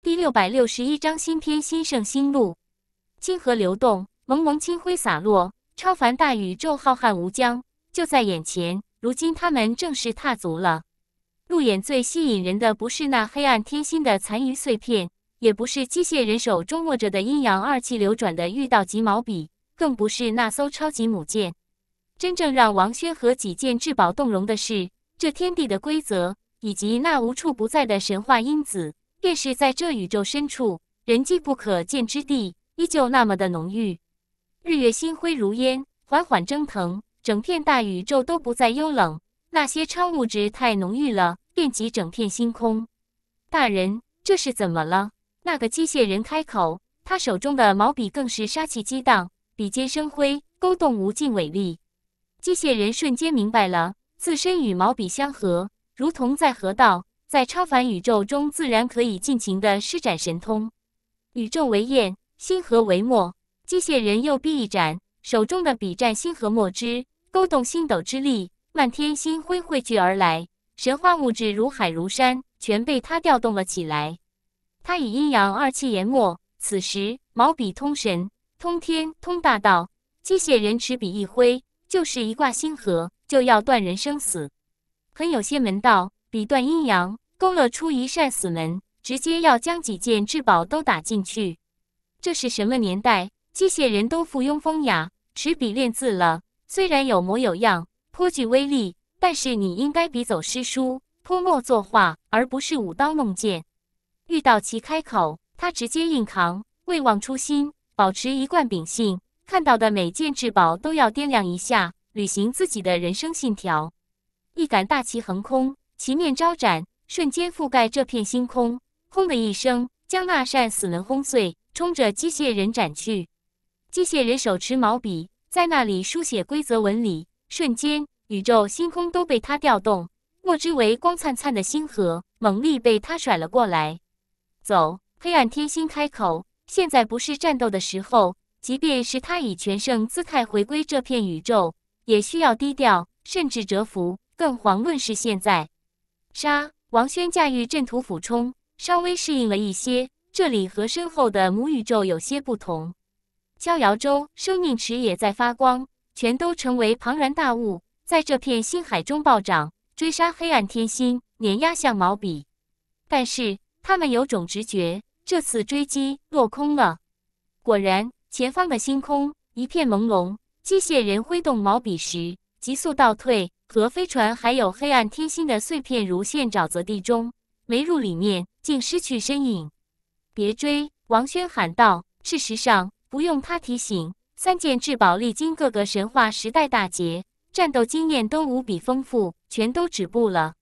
第六百六十一章新篇新盛新路，星河流动，蒙蒙清辉洒落，超凡大宇宙浩瀚无疆就在眼前。如今他们正式踏足了。路演最吸引人的不是那黑暗天心的残余碎片，也不是机械人手中握着的阴阳二气流转的玉道级毛笔，更不是那艘超级母舰。真正让王轩和几件至宝动容的是这天地的规则，以及那无处不在的神话因子。便是在这宇宙深处，人迹不可见之地，依旧那么的浓郁。日月星辉如烟，缓缓蒸腾，整片大宇宙都不再幽冷。那些超物质太浓郁了，遍及整片星空。大人，这是怎么了？那个机械人开口，他手中的毛笔更是杀气激荡，笔尖生辉，勾动无尽伟力。机械人瞬间明白了，自身与毛笔相合，如同在河道。在超凡宇宙中，自然可以尽情的施展神通。宇宙为焰，星河为墨。机械人右臂一展，手中的笔蘸星河墨汁，勾动星斗之力，漫天星辉汇聚而来，神话物质如海如山，全被他调动了起来。他以阴阳二气研墨，此时毛笔通神，通天通大道。机械人持笔一挥，就是一挂星河，就要断人生死，很有些门道。笔断阴阳，勾勒出一扇死门，直接要将几件至宝都打进去。这是什么年代？机械人都附庸风雅，持笔练字了。虽然有模有样，颇具威力，但是你应该笔走诗书，泼墨作画，而不是舞刀弄剑。遇到其开口，他直接硬扛，未忘初心，保持一贯秉性。看到的每件至宝都要掂量一下，履行自己的人生信条。一杆大旗横空。其面招展，瞬间覆盖这片星空。轰的一声，将那扇死门轰碎，冲着机械人斩去。机械人手持毛笔，在那里书写规则纹理。瞬间，宇宙星空都被他调动，墨汁为光灿灿的星河，猛力被他甩了过来。走，黑暗天心开口：“现在不是战斗的时候。即便是他以全胜姿态回归这片宇宙，也需要低调，甚至折服。更遑论是现在。”杀王轩驾驭阵图俯冲，稍微适应了一些，这里和身后的母宇宙有些不同。逍遥舟、生命池也在发光，全都成为庞然大物，在这片星海中暴涨，追杀黑暗天心，碾压向毛笔。但是他们有种直觉，这次追击落空了。果然，前方的星空一片朦胧，机械人挥动毛笔时，急速倒退。和飞船还有黑暗天星的碎片，如陷沼泽地中，没入里面竟失去身影。别追！王轩喊道。事实上，不用他提醒，三件至宝历经各个神话时代大劫，战斗经验都无比丰富，全都止步了。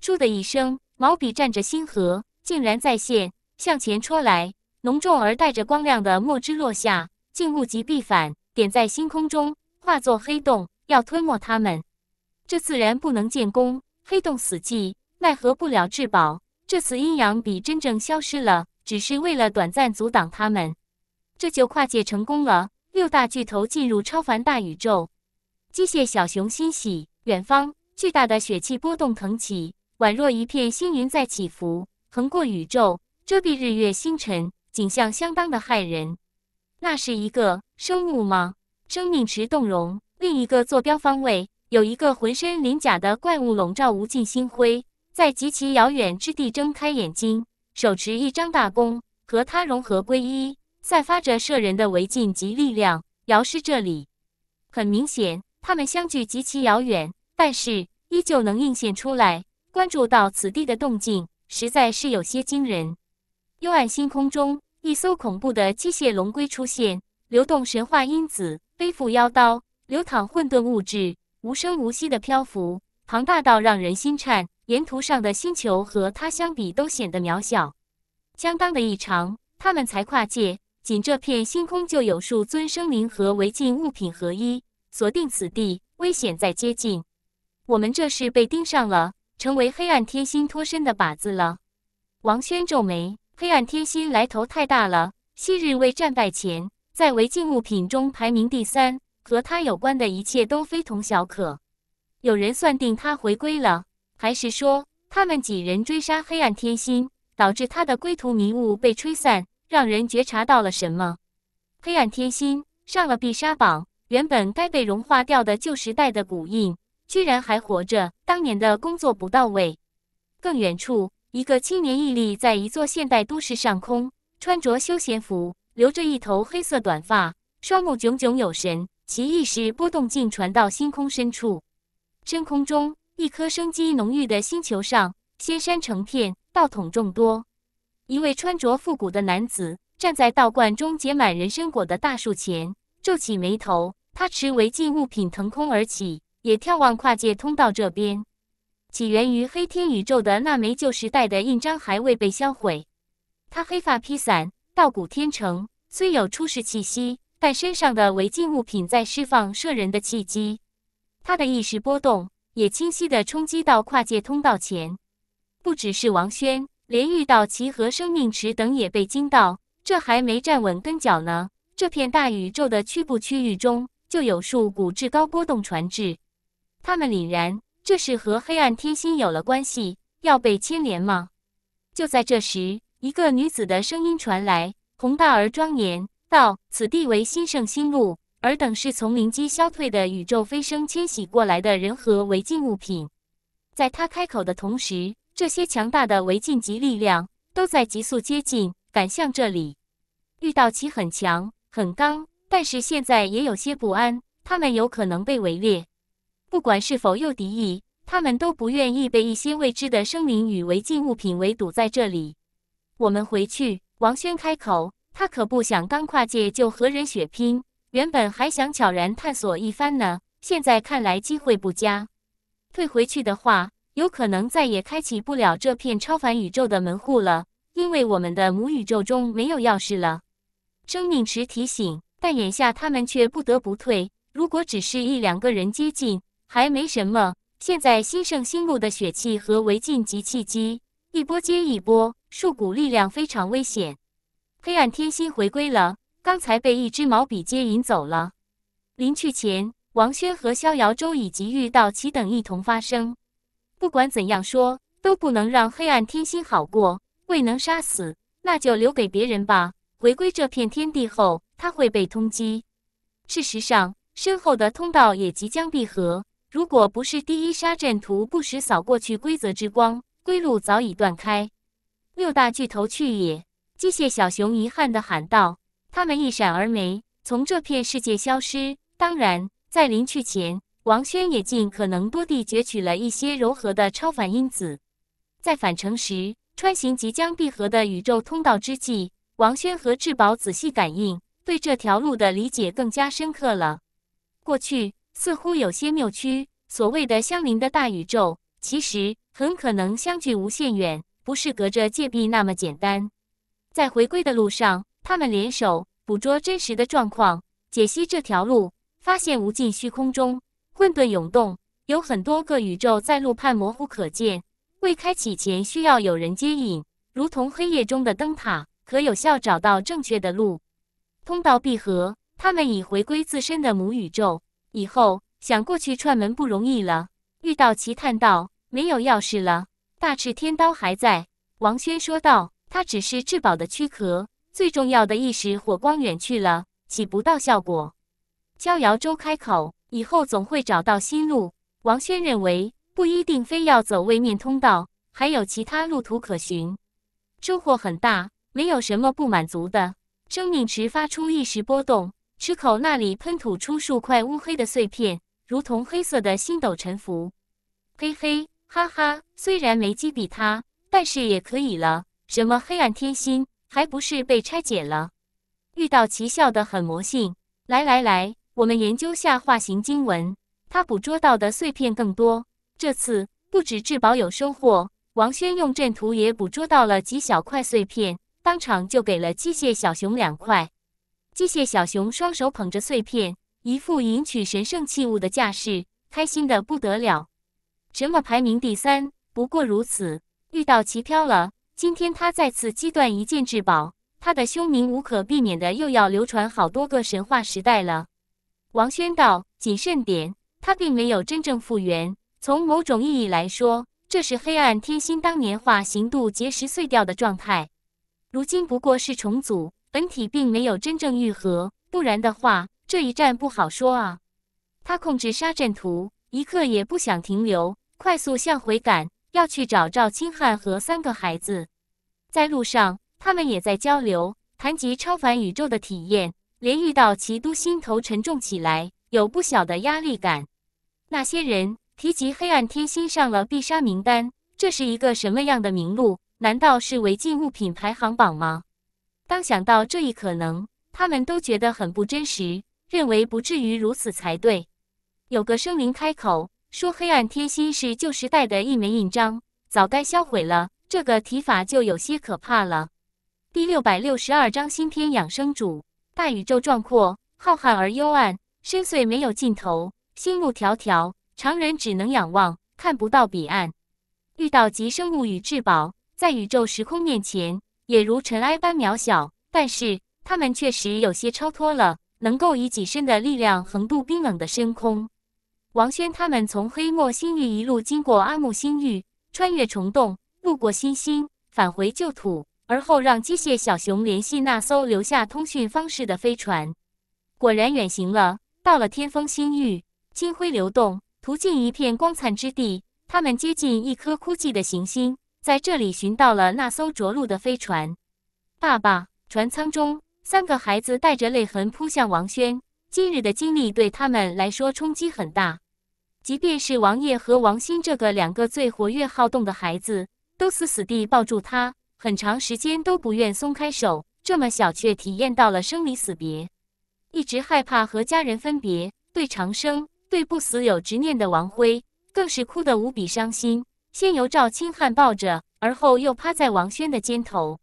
唰的一声，毛笔蘸着星河，竟然再现，向前戳来，浓重而带着光亮的墨汁落下，竟物极必反，点在星空中，化作黑洞，要吞没他们。这自然不能建功，黑洞死寂，奈何不了至宝。这次阴阳比真正消失了，只是为了短暂阻挡他们，这就跨界成功了。六大巨头进入超凡大宇宙，机械小熊欣喜。远方，巨大的血气波动腾起，宛若一片星云在起伏，横过宇宙，遮蔽日月星辰，景象相当的骇人。那是一个生物吗？生命池动容，另一个坐标方位。有一个浑身鳞甲的怪物，笼罩无尽星辉，在极其遥远之地睁开眼睛，手持一张大弓，和他融合归一，散发着摄人的围劲及力量。遥视这里，很明显，他们相距极其遥远，但是依旧能映现出来，关注到此地的动静，实在是有些惊人。幽暗星空中，一艘恐怖的机械龙龟出现，流动神话因子，背负妖刀，流淌混沌物质。无声无息的漂浮，庞大到让人心颤。沿途上的星球和它相比都显得渺小，相当的异常。他们才跨界，仅这片星空就有数尊生灵和违禁物品合一，锁定此地，危险在接近。我们这是被盯上了，成为黑暗天心脱身的靶子了。王轩皱眉，黑暗天心来头太大了，昔日未战败前，在违禁物品中排名第三。和他有关的一切都非同小可。有人算定他回归了，还是说他们几人追杀黑暗天心，导致他的归途迷雾被吹散，让人觉察到了什么？黑暗天心上了必杀榜，原本该被融化掉的旧时代的古印，居然还活着。当年的工作不到位。更远处，一个青年屹立在一座现代都市上空，穿着休闲服，留着一头黑色短发，双目炯炯有神。其意识波动竟传到星空深处。深空中，一颗生机浓郁的星球上，仙山成片，道统众多。一位穿着复古的男子站在道观中结满人参果的大树前，皱起眉头。他持违禁物品腾空而起，也眺望跨界通道这边。起源于黑天宇宙的那枚旧时代的印章还未被销毁。他黑发披散，道骨天成，虽有出世气息。但身上的违禁物品在释放摄人的契机，他的意识波动也清晰地冲击到跨界通道前。不只是王轩，连遇到其和生命池等也被惊到。这还没站稳跟脚呢，这片大宇宙的区部区域中就有数股至高波动传至。他们凛然，这是和黑暗天心有了关系，要被牵连吗？就在这时，一个女子的声音传来，宏大而庄严。道：“此地为新圣星路，尔等是从灵机消退的宇宙飞升迁徙过来的人和违禁物品。”在他开口的同时，这些强大的违禁级力量都在急速接近，赶向这里。遇到其很强很刚，但是现在也有些不安，他们有可能被围猎。不管是否有敌意，他们都不愿意被一些未知的生灵与违禁物品围堵在这里。我们回去。”王轩开口。他可不想刚跨界就和人血拼，原本还想悄然探索一番呢。现在看来机会不佳，退回去的话，有可能再也开启不了这片超凡宇宙的门户了，因为我们的母宇宙中没有钥匙了。生命池提醒，但眼下他们却不得不退。如果只是一两个人接近，还没什么。现在新圣星路的血气和违禁级契机一波接一波，树谷力量非常危险。黑暗天心回归了，刚才被一支毛笔接引走了。临去前，王轩和逍遥周以及遇到其等一同发声：“不管怎样说，都不能让黑暗天心好过。未能杀死，那就留给别人吧。”回归这片天地后，他会被通缉。事实上，身后的通道也即将闭合。如果不是第一杀阵图不时扫过去规则之光，归路早已断开。六大巨头去也。机械小熊遗憾地喊道：“他们一闪而没，从这片世界消失。当然，在临去前，王轩也尽可能多地攫取了一些柔和的超凡因子。在返程时，穿行即将闭合的宇宙通道之际，王轩和至宝仔细感应，对这条路的理解更加深刻了。过去似乎有些扭曲，所谓的相邻的大宇宙，其实很可能相距无限远，不是隔着界壁那么简单。”在回归的路上，他们联手捕捉真实的状况，解析这条路，发现无尽虚空中混沌涌动，有很多个宇宙在路畔模糊可见。未开启前需要有人接引，如同黑夜中的灯塔，可有效找到正确的路。通道闭合，他们已回归自身的母宇宙，以后想过去串门不容易了。遇到奇探道，没有钥匙了。大赤天刀还在，王轩说道。它只是至宝的躯壳，最重要的一时火光远去了，起不到效果。逍遥舟开口，以后总会找到新路。王轩认为不一定非要走位面通道，还有其他路途可寻。收获很大，没有什么不满足的。生命池发出意识波动，池口那里喷吐出数块乌黑的碎片，如同黑色的星斗沉浮。嘿嘿哈哈，虽然没击毙他，但是也可以了。什么黑暗天心，还不是被拆解了？遇到奇效的很魔性。来来来，我们研究下化形经文。他捕捉到的碎片更多。这次不止至宝有收获，王轩用阵图也捕捉到了几小块碎片，当场就给了机械小熊两块。机械小熊双手捧着碎片，一副迎娶神圣器物的架势，开心的不得了。什么排名第三，不过如此。遇到奇飘了。今天他再次击断一件至宝，他的凶名无可避免的又要流传好多个神话时代了。王轩道：“谨慎点，他并没有真正复原。从某种意义来说，这是黑暗天心当年化形度结石碎掉的状态，如今不过是重组，本体并没有真正愈合。不然的话，这一战不好说啊。”他控制沙阵图，一刻也不想停留，快速向回赶。要去找赵清汉和三个孩子，在路上，他们也在交流，谈及超凡宇宙的体验，连遇到其都心头沉重起来，有不小的压力感。那些人提及黑暗天心上了必杀名单，这是一个什么样的名录？难道是违禁物品排行榜吗？当想到这一可能，他们都觉得很不真实，认为不至于如此才对。有个生灵开口。说黑暗天心是旧时代的一枚印章，早该销毁了。这个提法就有些可怕了。第六百六十二章新天养生主，大宇宙壮阔浩瀚而幽暗，深邃没有尽头，星路迢迢，常人只能仰望，看不到彼岸。遇到极生物与至宝，在宇宙时空面前也如尘埃般渺小，但是他们确实有些超脱了，能够以己身的力量横渡冰冷的深空。王轩他们从黑墨星域一路经过阿木星域，穿越虫洞，路过星星，返回旧土，而后让机械小熊联系那艘留下通讯方式的飞船。果然远行了，到了天风星域，金辉流动，途径一片光灿之地，他们接近一颗枯寂的行星，在这里寻到了那艘着陆的飞船。爸爸，船舱中，三个孩子带着泪痕扑向王轩。今日的经历对他们来说冲击很大，即便是王爷和王鑫这个两个最活跃好动的孩子，都死死地抱住他，很长时间都不愿松开手。这么小却体验到了生离死别，一直害怕和家人分别，对长生、对不死有执念的王辉更是哭得无比伤心。先由赵青汉抱着，而后又趴在王轩的肩头。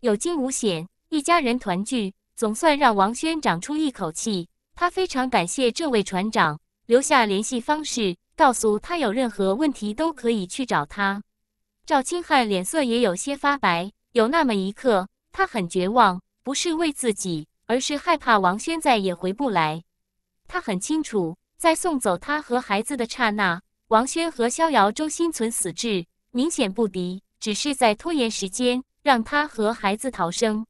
有惊无险，一家人团聚，总算让王轩长出一口气。他非常感谢这位船长留下联系方式，告诉他有任何问题都可以去找他。赵清汉脸色也有些发白，有那么一刻，他很绝望，不是为自己，而是害怕王轩再也回不来。他很清楚，在送走他和孩子的刹那，王轩和逍遥周心存死志，明显不敌，只是在拖延时间，让他和孩子逃生。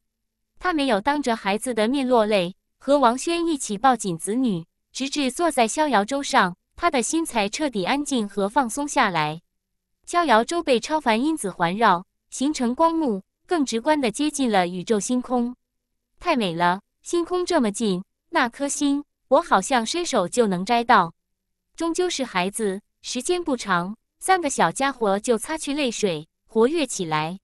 他没有当着孩子的面落泪。和王轩一起抱紧子女，直至坐在逍遥舟上，他的心才彻底安静和放松下来。逍遥舟被超凡因子环绕，形成光幕，更直观的接近了宇宙星空。太美了，星空这么近，那颗星，我好像伸手就能摘到。终究是孩子，时间不长，三个小家伙就擦去泪水，活跃起来，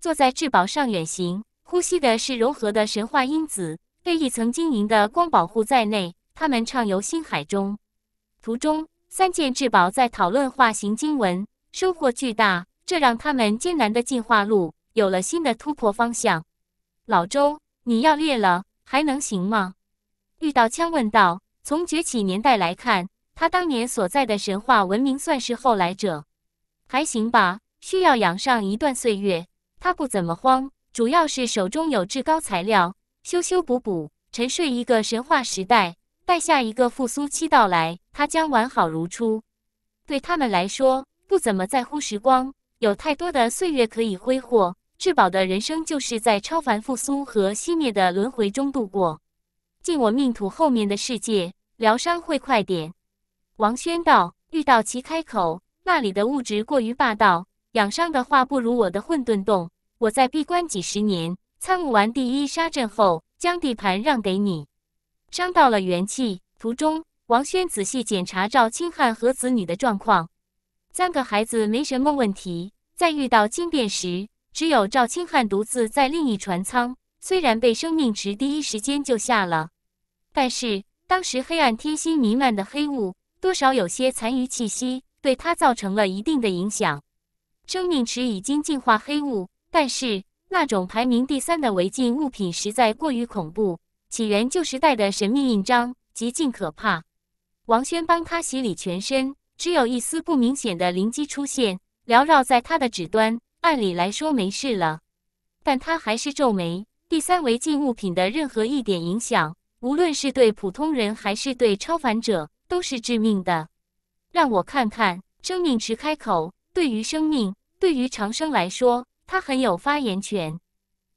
坐在至宝上远行，呼吸的是融合的神话因子。被一层晶莹的光保护在内，他们畅游星海中。途中，三件至宝在讨论化形经文，收获巨大，这让他们艰难的进化路有了新的突破方向。老周，你要裂了还能行吗？遇到枪问道。从崛起年代来看，他当年所在的神话文明算是后来者，还行吧，需要养上一段岁月。他不怎么慌，主要是手中有至高材料。修修补补，沉睡一个神话时代，待下一个复苏期到来，它将完好如初。对他们来说，不怎么在乎时光，有太多的岁月可以挥霍。至宝的人生就是在超凡复苏和熄灭的轮回中度过。进我命土后面的世界疗伤会快点。王轩道，遇到其开口，那里的物质过于霸道，养伤的话不如我的混沌洞。我在闭关几十年。参悟完第一杀阵后，将地盘让给你。伤到了元气，途中王轩仔细检查赵清汉和子女的状况。三个孩子没什么问题。在遇到惊变时，只有赵清汉独自在另一船舱。虽然被生命池第一时间救下了，但是当时黑暗天心弥漫的黑雾，多少有些残余气息，对他造成了一定的影响。生命池已经净化黑雾，但是。那种排名第三的违禁物品实在过于恐怖，起源旧时代的神秘印章极尽可怕。王轩帮他洗礼全身，只有一丝不明显的灵机出现，缭绕在他的指端。按理来说没事了，但他还是皱眉。第三违禁物品的任何一点影响，无论是对普通人还是对超凡者，都是致命的。让我看看，生命池开口，对于生命，对于长生来说。他很有发言权。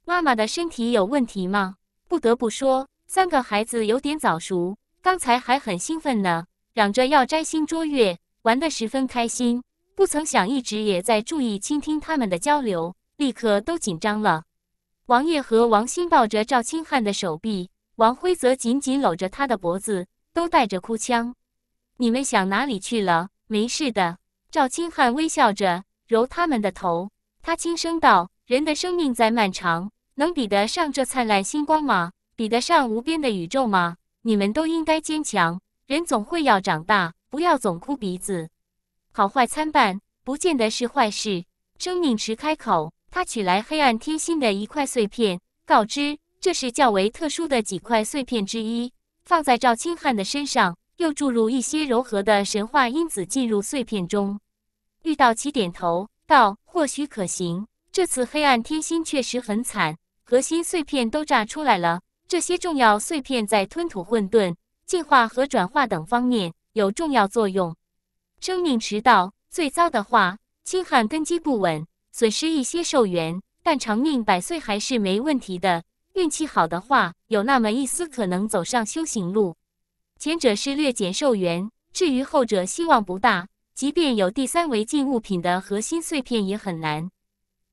妈妈的身体有问题吗？不得不说，三个孩子有点早熟。刚才还很兴奋呢，嚷着要摘星捉月，玩得十分开心。不曾想，一直也在注意倾听他们的交流，立刻都紧张了。王烨和王鑫抱着赵清汉的手臂，王辉则紧紧搂着他的脖子，都带着哭腔。你们想哪里去了？没事的。赵清汉微笑着揉他们的头。他轻声道：“人的生命再漫长，能比得上这灿烂星光吗？比得上无边的宇宙吗？你们都应该坚强。人总会要长大，不要总哭鼻子。好坏参半，不见得是坏事。生命池开口，他取来黑暗天心的一块碎片，告知这是较为特殊的几块碎片之一，放在赵清汉的身上，又注入一些柔和的神话因子进入碎片中。遇到其点头。”道或许可行。这次黑暗天心确实很惨，核心碎片都炸出来了。这些重要碎片在吞吐、混沌、进化和转化等方面有重要作用。生命迟到最糟的话，轻汉根基不稳，损失一些寿元，但长命百岁还是没问题的。运气好的话，有那么一丝可能走上修行路。前者是略减寿元，至于后者，希望不大。即便有第三维禁物品的核心碎片也很难。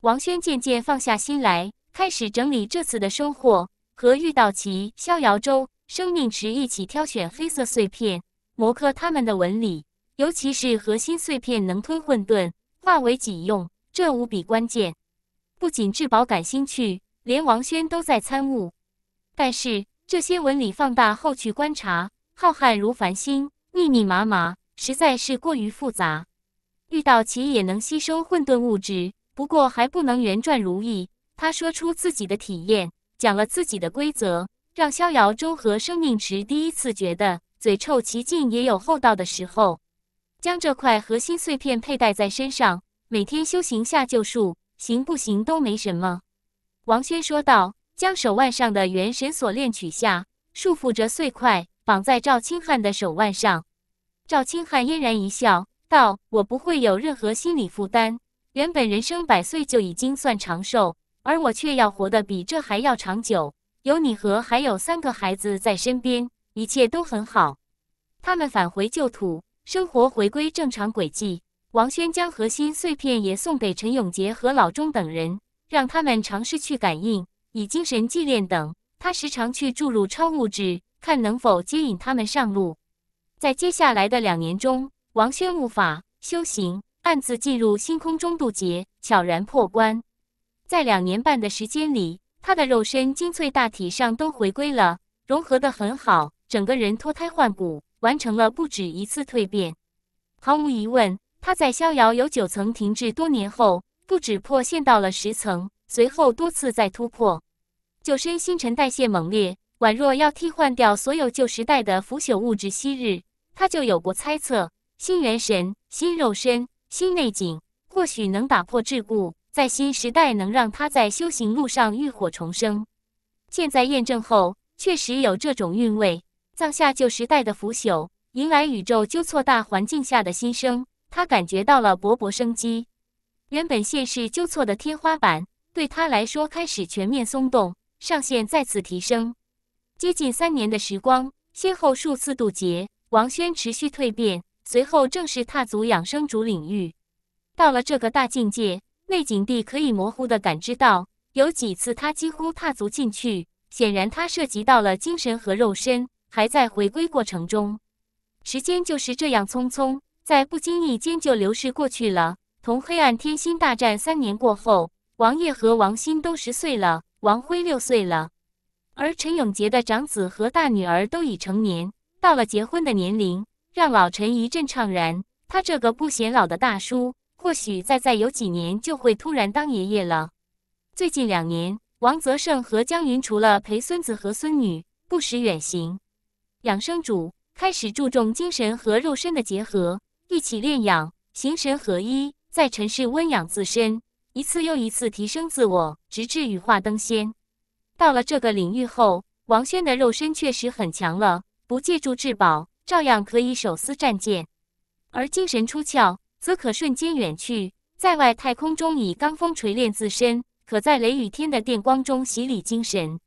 王轩渐渐放下心来，开始整理这次的收获，和玉道奇、逍遥舟、生命池一起挑选黑色碎片，磨刻他们的纹理。尤其是核心碎片能吞混沌，化为己用，这无比关键。不仅至宝感兴趣，连王轩都在参悟。但是这些纹理放大后去观察，浩瀚如繁星，密密麻麻。实在是过于复杂，遇到其也能吸收混沌物质，不过还不能圆转如意。他说出自己的体验，讲了自己的规则，让逍遥中和生命池第一次觉得嘴臭其境也有厚道的时候。将这块核心碎片佩戴在身上，每天修行下救术，行不行都没什么。王轩说道，将手腕上的元神锁链取下，束缚着碎块，绑在赵清汉的手腕上。赵清汉嫣然一笑，道：“我不会有任何心理负担。原本人生百岁就已经算长寿，而我却要活得比这还要长久。有你和还有三个孩子在身边，一切都很好。”他们返回旧土，生活回归正常轨迹。王轩将核心碎片也送给陈永杰和老钟等人，让他们尝试去感应，以精神祭炼等。他时常去注入超物质，看能否接引他们上路。在接下来的两年中，王轩悟法修行，暗自进入星空中渡劫，悄然破关。在两年半的时间里，他的肉身精粹大体上都回归了，融合的很好，整个人脱胎换骨，完成了不止一次蜕变。毫无疑问，他在逍遥游九层停滞多年后，不止破限到了十层，随后多次再突破，旧身新陈代谢猛烈，宛若要替换掉所有旧时代的腐朽物质。昔日。他就有过猜测：新元神、新肉身、新内景，或许能打破桎梏，在新时代能让他在修行路上浴火重生。现在验证后，确实有这种韵味，葬下旧时代的腐朽，迎来宇宙纠错大环境下的新生。他感觉到了勃勃生机。原本现世纠错的天花板，对他来说开始全面松动，上限再次提升。接近三年的时光，先后数次渡劫。王轩持续蜕变，随后正式踏足养生主领域。到了这个大境界，内景帝可以模糊的感知到，有几次他几乎踏足进去。显然，他涉及到了精神和肉身，还在回归过程中。时间就是这样匆匆，在不经意间就流逝过去了。同黑暗天心大战三年过后，王烨和王鑫都十岁了，王辉六岁了，而陈永杰的长子和大女儿都已成年。到了结婚的年龄，让老陈一阵怅然。他这个不显老的大叔，或许再再有几年就会突然当爷爷了。最近两年，王泽胜和江云除了陪孙子和孙女，不时远行，养生主开始注重精神和肉身的结合，一起练养，形神合一，在尘世温养自身，一次又一次提升自我，直至羽化登仙。到了这个领域后，王轩的肉身确实很强了。不借助至宝，照样可以手撕战舰；而精神出窍，则可瞬间远去，在外太空中以罡风锤炼自身，可在雷雨天的电光中洗礼精神。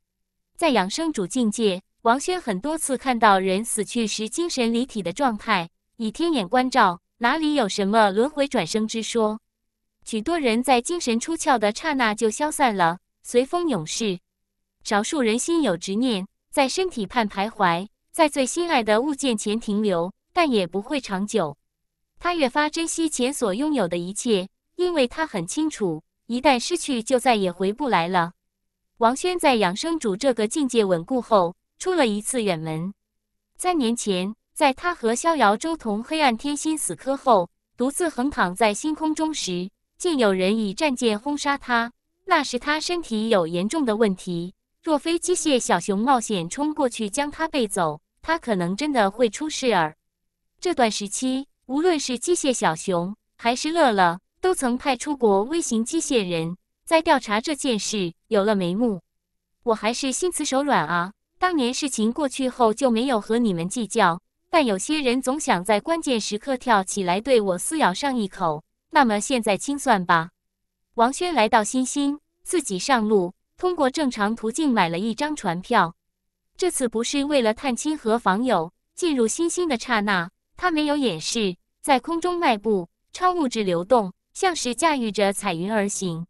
在养生主境界，王轩很多次看到人死去时精神离体的状态，以天眼观照，哪里有什么轮回转生之说？许多人在精神出窍的刹那就消散了，随风永逝；少数人心有执念，在身体畔徘徊。在最心爱的物件前停留，但也不会长久。他越发珍惜前所拥有的一切，因为他很清楚，一旦失去就再也回不来了。王轩在养生主这个境界稳固后，出了一次远门。三年前，在他和逍遥周同、黑暗天心死磕后，独自横躺在星空中时，竟有人以战舰轰杀他。那时他身体有严重的问题，若非机械小熊冒险冲过去将他背走。他可能真的会出事儿。这段时期，无论是机械小熊还是乐乐，都曾派出过微型机械人，在调查这件事有了眉目。我还是心慈手软啊，当年事情过去后就没有和你们计较，但有些人总想在关键时刻跳起来对我撕咬上一口。那么现在清算吧。王轩来到新星，自己上路，通过正常途径买了一张船票。这次不是为了探亲和访友，进入星星的刹那，他没有掩饰，在空中迈步，超物质流动，像是驾驭着彩云而行。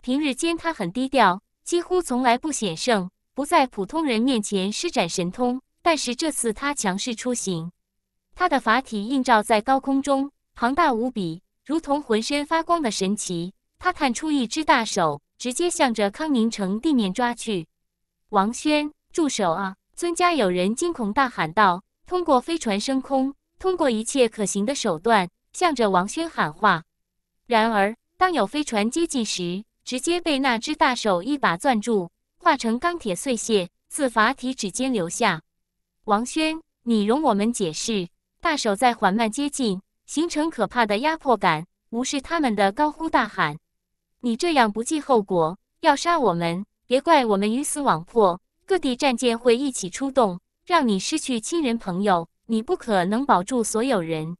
平日间他很低调，几乎从来不显圣，不在普通人面前施展神通。但是这次他强势出行，他的法体映照在高空中，庞大无比，如同浑身发光的神奇。他探出一只大手，直接向着康宁城地面抓去。王轩。住手啊！尊家有人惊恐大喊道：“通过飞船升空，通过一切可行的手段，向着王轩喊话。”然而，当有飞船接近时，直接被那只大手一把攥住，化成钢铁碎屑，自法体指尖流下。王轩，你容我们解释。大手在缓慢接近，形成可怕的压迫感，无视他们的高呼大喊：“你这样不计后果，要杀我们，别怪我们鱼死网破。”各地战舰会一起出动，让你失去亲人朋友，你不可能保住所有人。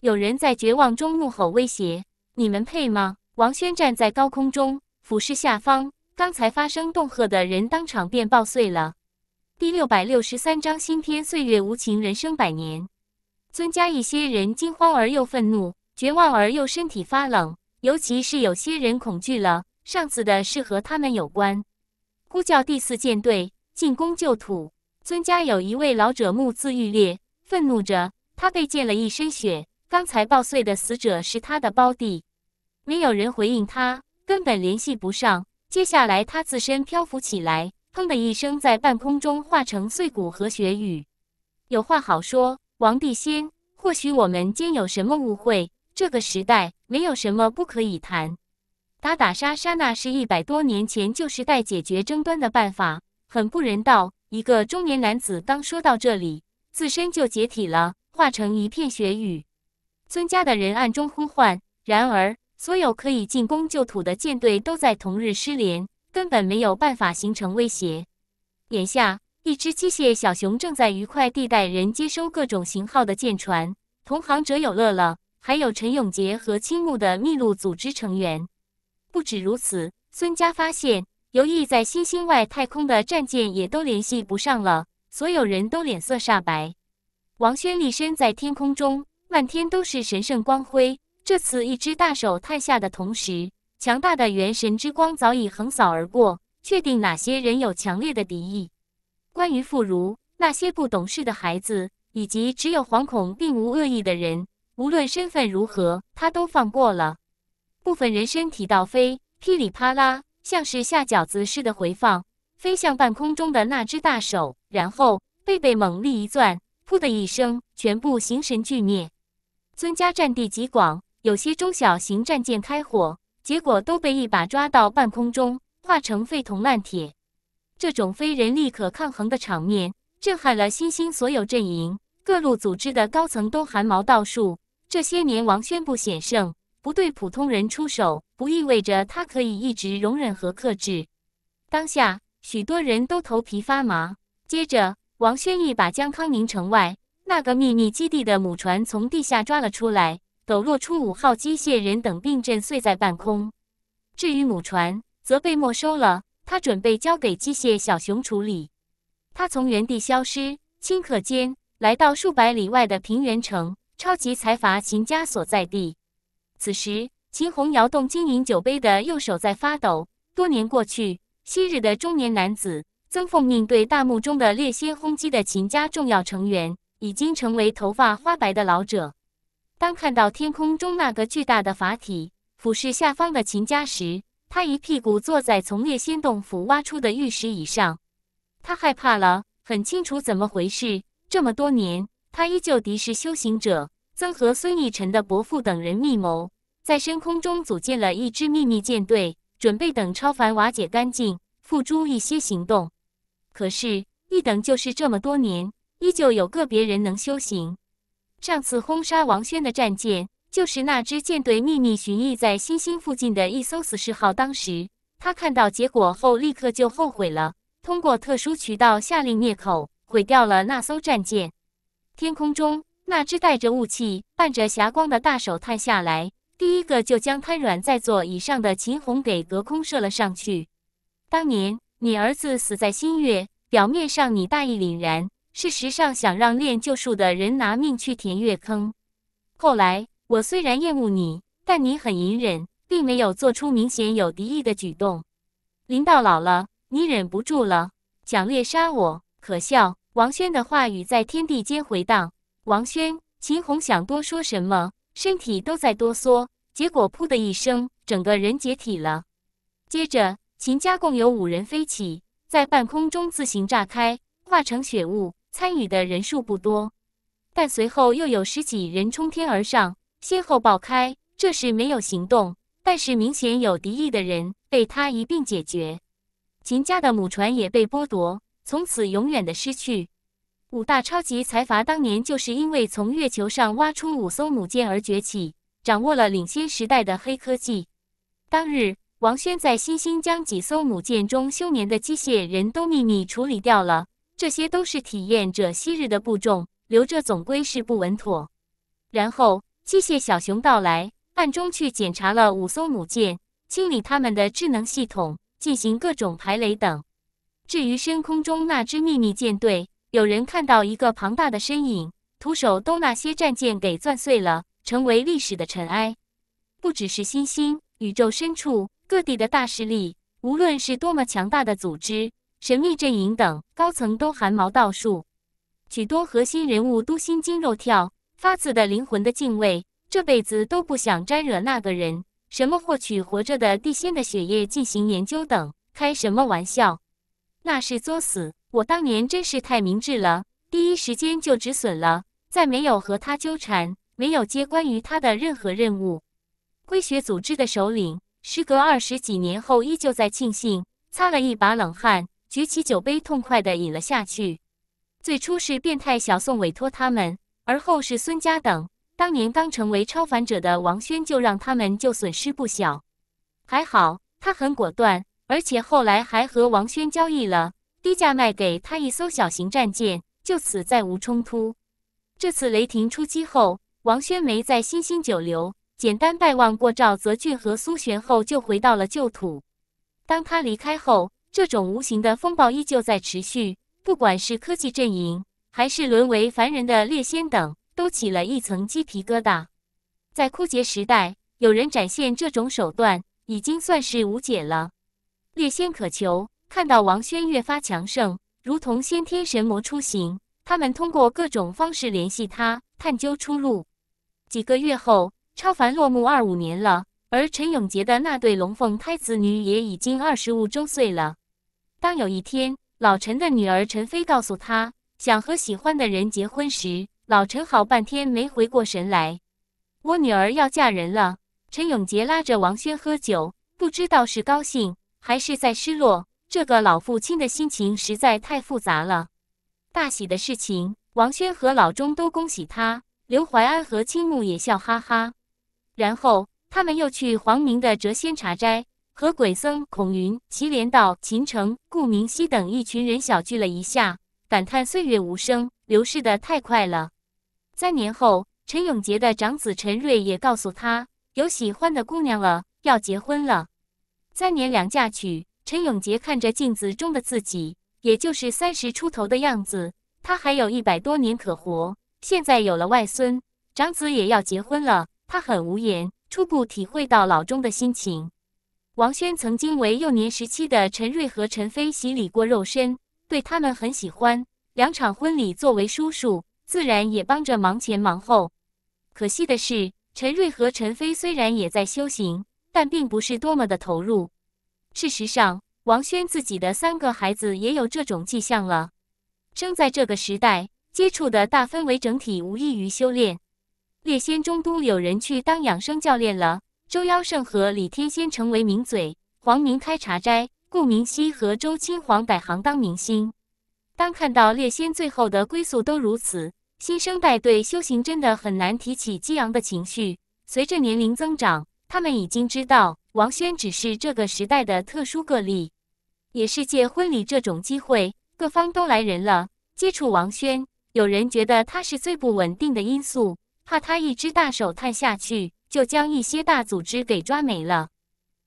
有人在绝望中怒吼威胁：“你们配吗？”王轩站在高空中俯视下方，刚才发生动吓的人当场便爆碎了。第六百六十三章新篇：岁月无情，人生百年。尊家一些人惊慌而又愤怒，绝望而又身体发冷，尤其是有些人恐惧了。上次的事和他们有关。呼叫第四舰队。进宫救土。尊家有一位老者，目眦欲裂，愤怒着。他被溅了一身血。刚才爆碎的死者是他的胞弟。没有人回应他，根本联系不上。接下来，他自身漂浮起来，砰的一声，在半空中化成碎骨和血雨。有话好说，王帝仙。或许我们间有什么误会？这个时代没有什么不可以谈。打打杀杀，那是一百多年前旧时代解决争端的办法。很不人道！一个中年男子刚说到这里，自身就解体了，化成一片血雨。孙家的人暗中呼唤，然而所有可以进攻旧土的舰队都在同日失联，根本没有办法形成威胁。眼下，一只机械小熊正在愉快地带人接收各种型号的舰船，同行者有乐乐，还有陈永杰和青木的秘鲁组织成员。不止如此，孙家发现。游弋在星星外太空的战舰也都联系不上了，所有人都脸色煞白。王轩立身在天空中，漫天都是神圣光辉。这次一只大手探下的同时，强大的元神之光早已横扫而过，确定哪些人有强烈的敌意。关于妇孺、那些不懂事的孩子以及只有惶恐并无恶意的人，无论身份如何，他都放过了。部分人身体到飞，噼里啪啦。像是下饺子似的回放，飞向半空中的那只大手，然后贝贝猛力一攥，噗的一声，全部形神俱灭。尊家占地极广，有些中小型战舰开火，结果都被一把抓到半空中，化成废铜烂铁。这种非人力可抗衡的场面，震撼了新兴所有阵营，各路组织的高层都汗毛倒竖。这些年王宣布险胜，不对普通人出手。不意味着他可以一直容忍和克制。当下，许多人都头皮发麻。接着，王轩逸把江康宁城外那个秘密基地的母船从地下抓了出来，抖落出五号机械人等，并震碎在半空。至于母船，则被没收了，他准备交给机械小熊处理。他从原地消失，顷刻间来到数百里外的平原城，超级财阀秦家所在地。此时。秦红摇动金银酒杯的右手在发抖。多年过去，昔日的中年男子曾奉命对大墓中的烈仙轰击的秦家重要成员，已经成为头发花白的老者。当看到天空中那个巨大的法体俯视下方的秦家时，他一屁股坐在从烈仙洞府挖出的玉石椅上。他害怕了，很清楚怎么回事。这么多年，他依旧敌视修行者，曾和孙逸尘的伯父等人密谋。在深空中组建了一支秘密舰队，准备等超凡瓦解干净，付诸一些行动。可是，一等就是这么多年，依旧有个别人能修行。上次轰杀王轩的战舰，就是那支舰队秘密巡弋在星星附近的一艘死士号。当时他看到结果后，立刻就后悔了，通过特殊渠道下令灭口，毁掉了那艘战舰。天空中，那只带着雾气、伴着霞光的大手探下来。第一个就将瘫软在座椅上的秦红给隔空射了上去。当年你儿子死在新月，表面上你大义凛然，事实上想让练旧术的人拿命去填月坑。后来我虽然厌恶你，但你很隐忍，并没有做出明显有敌意的举动。临到老了，你忍不住了，想猎杀我，可笑！王轩的话语在天地间回荡。王轩，秦红想多说什么？身体都在哆嗦，结果“噗”的一声，整个人解体了。接着，秦家共有五人飞起，在半空中自行炸开，化成血雾。参与的人数不多，但随后又有十几人冲天而上，先后爆开。这是没有行动，但是明显有敌意的人被他一并解决。秦家的母船也被剥夺，从此永远的失去。五大超级财阀当年就是因为从月球上挖出五艘母舰而崛起，掌握了领先时代的黑科技。当日，王轩在新星将几艘母舰中休眠的机械人都秘密处理掉了，这些都是体验者昔日的部众，留着总归是不稳妥。然后，机械小熊到来，暗中去检查了五艘母舰，清理他们的智能系统，进行各种排雷等。至于深空中那支秘密舰队，有人看到一个庞大的身影，徒手都那些战舰给钻碎了，成为历史的尘埃。不只是新星，宇宙深处各地的大势力，无论是多么强大的组织、神秘阵营等，高层都寒毛倒竖，许多核心人物都心惊肉跳，发自的灵魂的敬畏，这辈子都不想沾惹那个人。什么获取活着的地仙的血液进行研究等，开什么玩笑？那是作死。我当年真是太明智了，第一时间就止损了，再没有和他纠缠，没有接关于他的任何任务。归学组织的首领，时隔二十几年后依旧在庆幸，擦了一把冷汗，举起酒杯，痛快地饮了下去。最初是变态小宋委托他们，而后是孙家等。当年刚成为超凡者的王轩，就让他们就损失不小。还好他很果断，而且后来还和王轩交易了。低价卖给他一艘小型战舰，就此再无冲突。这次雷霆出击后，王宣梅在新兴久留，简单拜望过赵泽俊和苏璇后，就回到了旧土。当他离开后，这种无形的风暴依旧在持续。不管是科技阵营，还是沦为凡人的猎仙等，都起了一层鸡皮疙瘩。在枯竭时代，有人展现这种手段，已经算是无解了。猎仙可求。看到王轩越发强盛，如同先天神魔出行，他们通过各种方式联系他，探究出路。几个月后，超凡落幕二五年了，而陈永杰的那对龙凤胎子女也已经二十五周岁了。当有一天，老陈的女儿陈飞告诉他想和喜欢的人结婚时，老陈好半天没回过神来。我女儿要嫁人了。陈永杰拉着王轩喝酒，不知道是高兴还是在失落。这个老父亲的心情实在太复杂了。大喜的事情，王轩和老钟都恭喜他，刘怀安和青木也笑哈哈。然后他们又去黄明的谪仙茶斋，和鬼僧孔云、祁连道、秦城、顾明熙等一群人小聚了一下，感叹岁月无声流逝的太快了。三年后，陈永杰的长子陈瑞也告诉他，有喜欢的姑娘了，要结婚了。三年两嫁娶。陈永杰看着镜子中的自己，也就是三十出头的样子，他还有一百多年可活。现在有了外孙，长子也要结婚了，他很无言，初步体会到老钟的心情。王轩曾经为幼年时期的陈瑞和陈飞洗礼过肉身，对他们很喜欢。两场婚礼，作为叔叔，自然也帮着忙前忙后。可惜的是，陈瑞和陈飞虽然也在修行，但并不是多么的投入。事实上，王轩自己的三个孩子也有这种迹象了。生在这个时代，接触的大氛围整体无异于修炼。《列仙》中都有人去当养生教练了，周妖圣和李天仙成为名嘴，黄明开茶斋，顾明熙和周青黄改行当明星。当看到《列仙》最后的归宿都如此，新生代对修行真的很难提起激昂的情绪。随着年龄增长，他们已经知道。王轩只是这个时代的特殊个例，也是借婚礼这种机会，各方都来人了，接触王轩。有人觉得他是最不稳定的因素，怕他一只大手探下去，就将一些大组织给抓没了。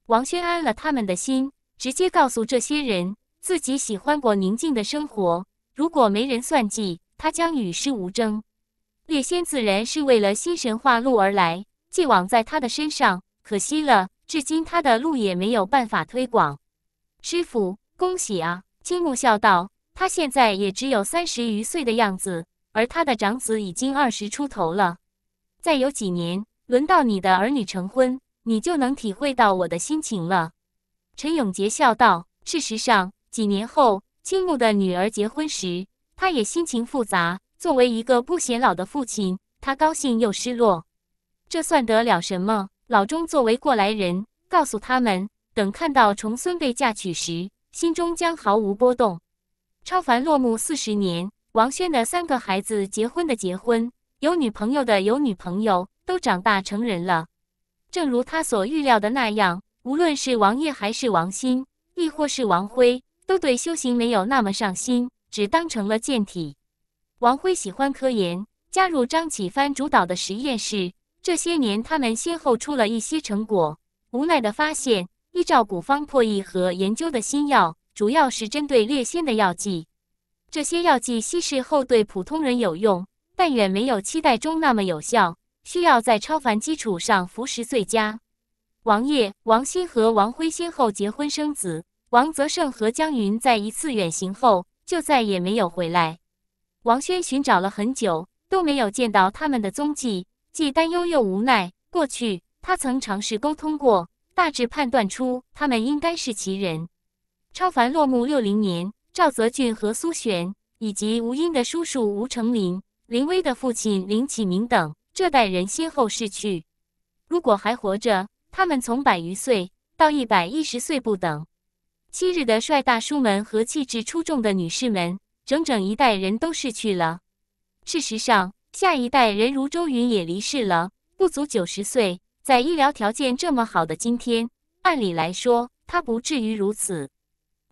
王轩安了他们的心，直接告诉这些人，自己喜欢过宁静的生活，如果没人算计，他将与世无争。猎仙自然是为了新神话录而来，寄往在他的身上，可惜了。至今他的路也没有办法推广。师傅，恭喜啊！青木笑道：“他现在也只有三十余岁的样子，而他的长子已经二十出头了。再有几年，轮到你的儿女成婚，你就能体会到我的心情了。”陈永杰笑道：“事实上，几年后青木的女儿结婚时，他也心情复杂。作为一个不显老的父亲，他高兴又失落。这算得了什么？”老钟作为过来人，告诉他们，等看到重孙被嫁娶时，心中将毫无波动。超凡落幕四十年，王轩的三个孩子结婚的结婚，有女朋友的有女朋友，都长大成人了。正如他所预料的那样，无论是王烨还是王鑫，亦或是王辉，都对修行没有那么上心，只当成了健体。王辉喜欢科研，加入张启帆主导的实验室。这些年，他们先后出了一些成果，无奈的发现，依照古方破译和研究的新药，主要是针对猎仙的药剂。这些药剂稀释后对普通人有用，但远没有期待中那么有效，需要在超凡基础上服食最佳。王烨、王鑫和王辉先后结婚生子，王泽胜和江云在一次远行后就再也没有回来，王轩寻找了很久都没有见到他们的踪迹。既担忧又无奈。过去，他曾尝试沟通过，大致判断出他们应该是奇人。超凡落幕六零年，赵泽俊和苏璇以及吴英的叔叔吴成林、林威的父亲林启明等这代人先后逝去。如果还活着，他们从百余岁到一百一十岁不等。昔日的帅大叔们和气质出众的女士们，整整一代人都逝去了。事实上。下一代人如周云也离世了，不足九十岁。在医疗条件这么好的今天，按理来说他不至于如此。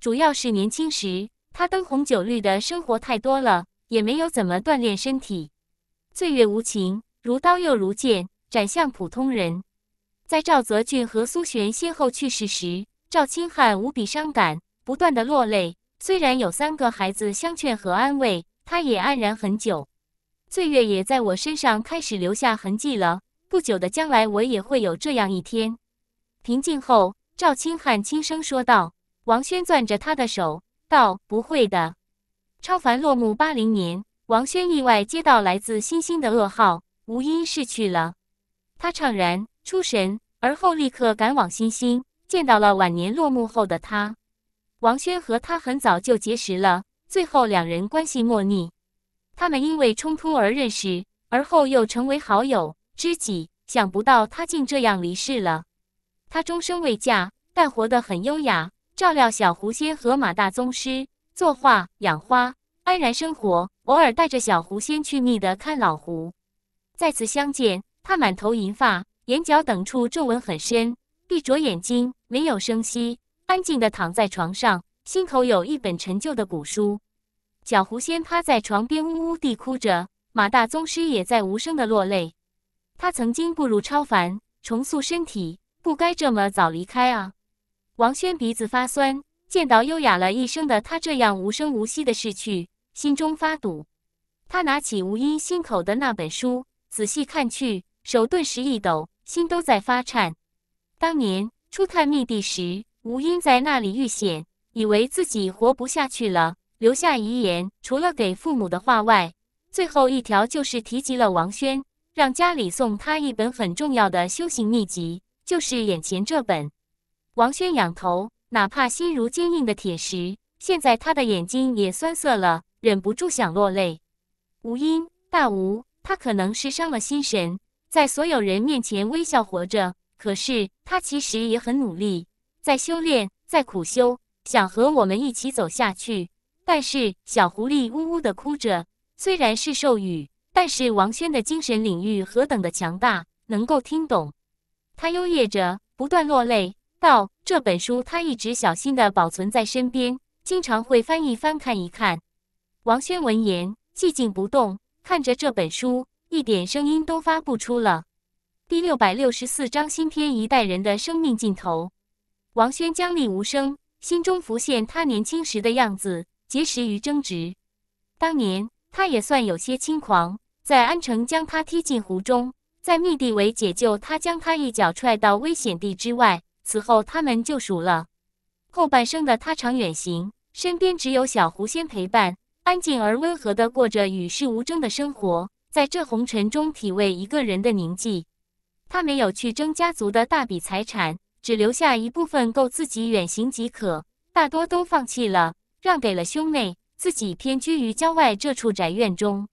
主要是年轻时他灯红酒绿的生活太多了，也没有怎么锻炼身体。岁月无情，如刀又如剑，斩向普通人。在赵泽俊和苏璇先后去世时，赵清汉无比伤感，不断的落泪。虽然有三个孩子相劝和安慰，他也黯然很久。岁月也在我身上开始留下痕迹了。不久的将来，我也会有这样一天。平静后，赵清汉轻声说道：“王轩攥着他的手，道：‘不会的。’”超凡落幕八零年，王轩意外接到来自星星的噩耗，吴音逝去了。他怅然出神，而后立刻赶往星星，见到了晚年落幕后的他。王轩和他很早就结识了，最后两人关系莫逆。他们因为冲突而认识，而后又成为好友、知己。想不到他竟这样离世了。他终生未嫁，但活得很优雅，照料小狐仙和马大宗师，作画、养花，安然生活。偶尔带着小狐仙去密的看老狐。再次相见，他满头银发，眼角等处皱纹很深，闭着眼睛，没有声息，安静地躺在床上，心口有一本陈旧的古书。小狐仙趴在床边，呜呜地哭着。马大宗师也在无声的落泪。他曾经步入超凡，重塑身体，不该这么早离开啊！王轩鼻子发酸，见到优雅了一生的他这样无声无息的逝去，心中发堵。他拿起吴英心口的那本书，仔细看去，手顿时一抖，心都在发颤。当年初探秘地时，吴英在那里遇险，以为自己活不下去了。留下遗言，除了给父母的话外，最后一条就是提及了王轩，让家里送他一本很重要的修行秘籍，就是眼前这本。王轩仰头，哪怕心如坚硬的铁石，现在他的眼睛也酸涩了，忍不住想落泪。吴音大吴，他可能是伤了心神，在所有人面前微笑活着，可是他其实也很努力，在修炼，在苦修，想和我们一起走下去。但是小狐狸呜呜地哭着，虽然是兽语，但是王轩的精神领域何等的强大，能够听懂。他呜咽着，不断落泪，道：“这本书他一直小心地保存在身边，经常会翻一翻，看一看。”王轩闻言，寂静不动，看着这本书，一点声音都发不出了。第六百六十四章新篇一代人的生命尽头。王轩僵立无声，心中浮现他年轻时的样子。结识于争执，当年他也算有些轻狂，在安城将他踢进湖中，在密地为解救他，将他一脚踹到危险地之外。此后他们就熟了。后半生的他常远行，身边只有小狐仙陪伴，安静而温和地过着与世无争的生活，在这红尘中体味一个人的宁静。他没有去争家族的大笔财产，只留下一部分够自己远行即可，大多都放弃了。让给了兄妹，自己偏居于郊外这处宅院中。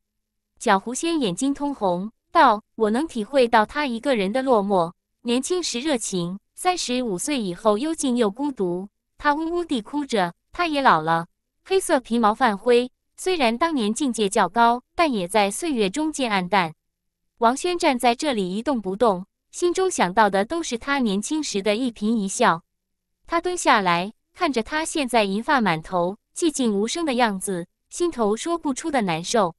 小狐仙眼睛通红，道：“我能体会到他一个人的落寞。年轻时热情，三十五岁以后幽静又孤独。”他呜呜地哭着。他也老了，黑色皮毛泛灰。虽然当年境界较高，但也在岁月中渐暗淡。王轩站在这里一动不动，心中想到的都是他年轻时的一颦一笑。他蹲下来。看着他现在银发满头、寂静无声的样子，心头说不出的难受。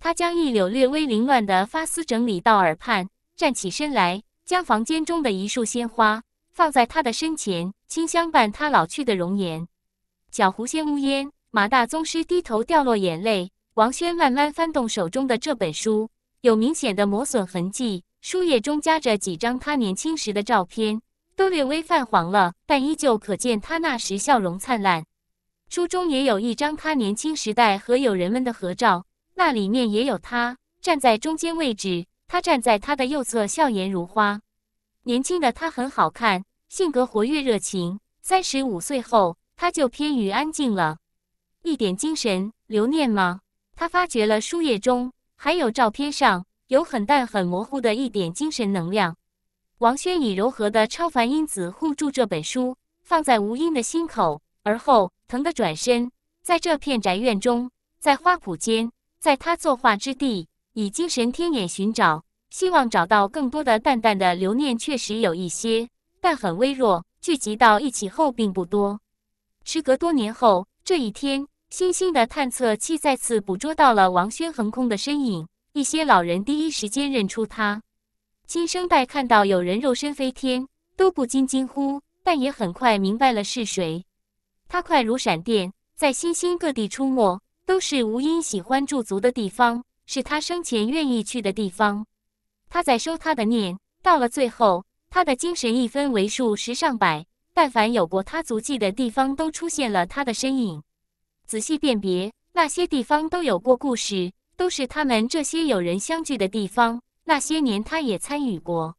他将一绺略微凌乱的发丝整理到耳畔，站起身来，将房间中的一束鲜花放在他的身前，清香伴他老去的容颜。小狐仙呜咽，马大宗师低头掉落眼泪。王轩慢慢翻动手中的这本书，有明显的磨损痕迹，书页中夹着几张他年轻时的照片。都略微泛黄了，但依旧可见他那时笑容灿烂。书中也有一张他年轻时代和友人们的合照，那里面也有他站在中间位置，他站在他的右侧，笑颜如花。年轻的他很好看，性格活跃热情。三十五岁后，他就偏于安静了。一点精神留念吗？他发觉了书页中还有照片上有很淡很模糊的一点精神能量。王轩以柔和的超凡因子护住这本书，放在吴英的心口，而后疼的转身，在这片宅院中，在花圃间，在他作画之地，以精神天眼寻找，希望找到更多的淡淡的留念。确实有一些，但很微弱，聚集到一起后并不多。时隔多年后，这一天，星星的探测器再次捕捉到了王轩横空的身影，一些老人第一时间认出他。新生代看到有人肉身飞天，都不禁惊呼，但也很快明白了是谁。他快如闪电，在新兴各地出没，都是吴英喜欢驻足的地方，是他生前愿意去的地方。他在收他的念，到了最后，他的精神一分为数十上百，但凡有过他足迹的地方，都出现了他的身影。仔细辨别，那些地方都有过故事，都是他们这些友人相聚的地方。那些年他也参与过，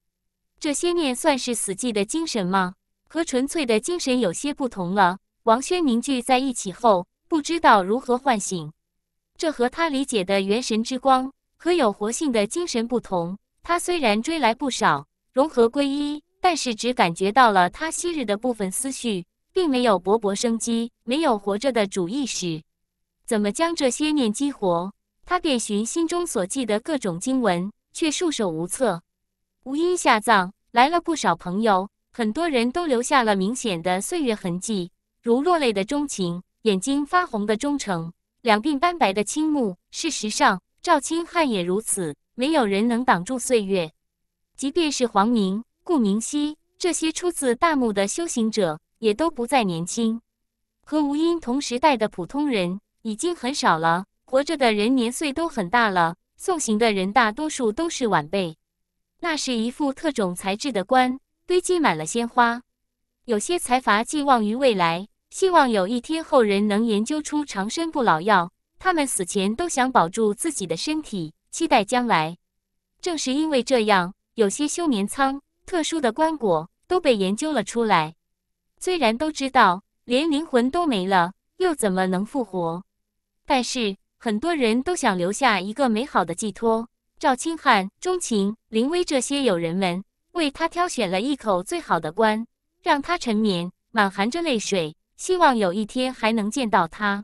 这些念算是死寂的精神吗？和纯粹的精神有些不同了。王轩凝聚在一起后，不知道如何唤醒。这和他理解的元神之光和有活性的精神不同。他虽然追来不少，融合归一，但是只感觉到了他昔日的部分思绪，并没有勃勃生机，没有活着的主意识。怎么将这些念激活？他遍寻心中所记的各种经文。却束手无策。吴英下葬来了不少朋友，很多人都留下了明显的岁月痕迹，如落泪的钟情，眼睛发红的忠诚，两鬓斑白的青木。事实上，赵青汉也如此。没有人能挡住岁月，即便是黄明、顾明熙这些出自大墓的修行者，也都不再年轻。和吴英同时代的普通人已经很少了，活着的人年岁都很大了。送行的人大多数都是晚辈，那是一副特种材质的棺，堆积满了鲜花。有些财阀寄望于未来，希望有一天后人能研究出长生不老药，他们死前都想保住自己的身体，期待将来。正是因为这样，有些休眠舱、特殊的棺椁都被研究了出来。虽然都知道连灵魂都没了，又怎么能复活？但是。很多人都想留下一个美好的寄托。赵清汉、钟情、林威这些友人们为他挑选了一口最好的棺，让他沉眠，满含着泪水，希望有一天还能见到他。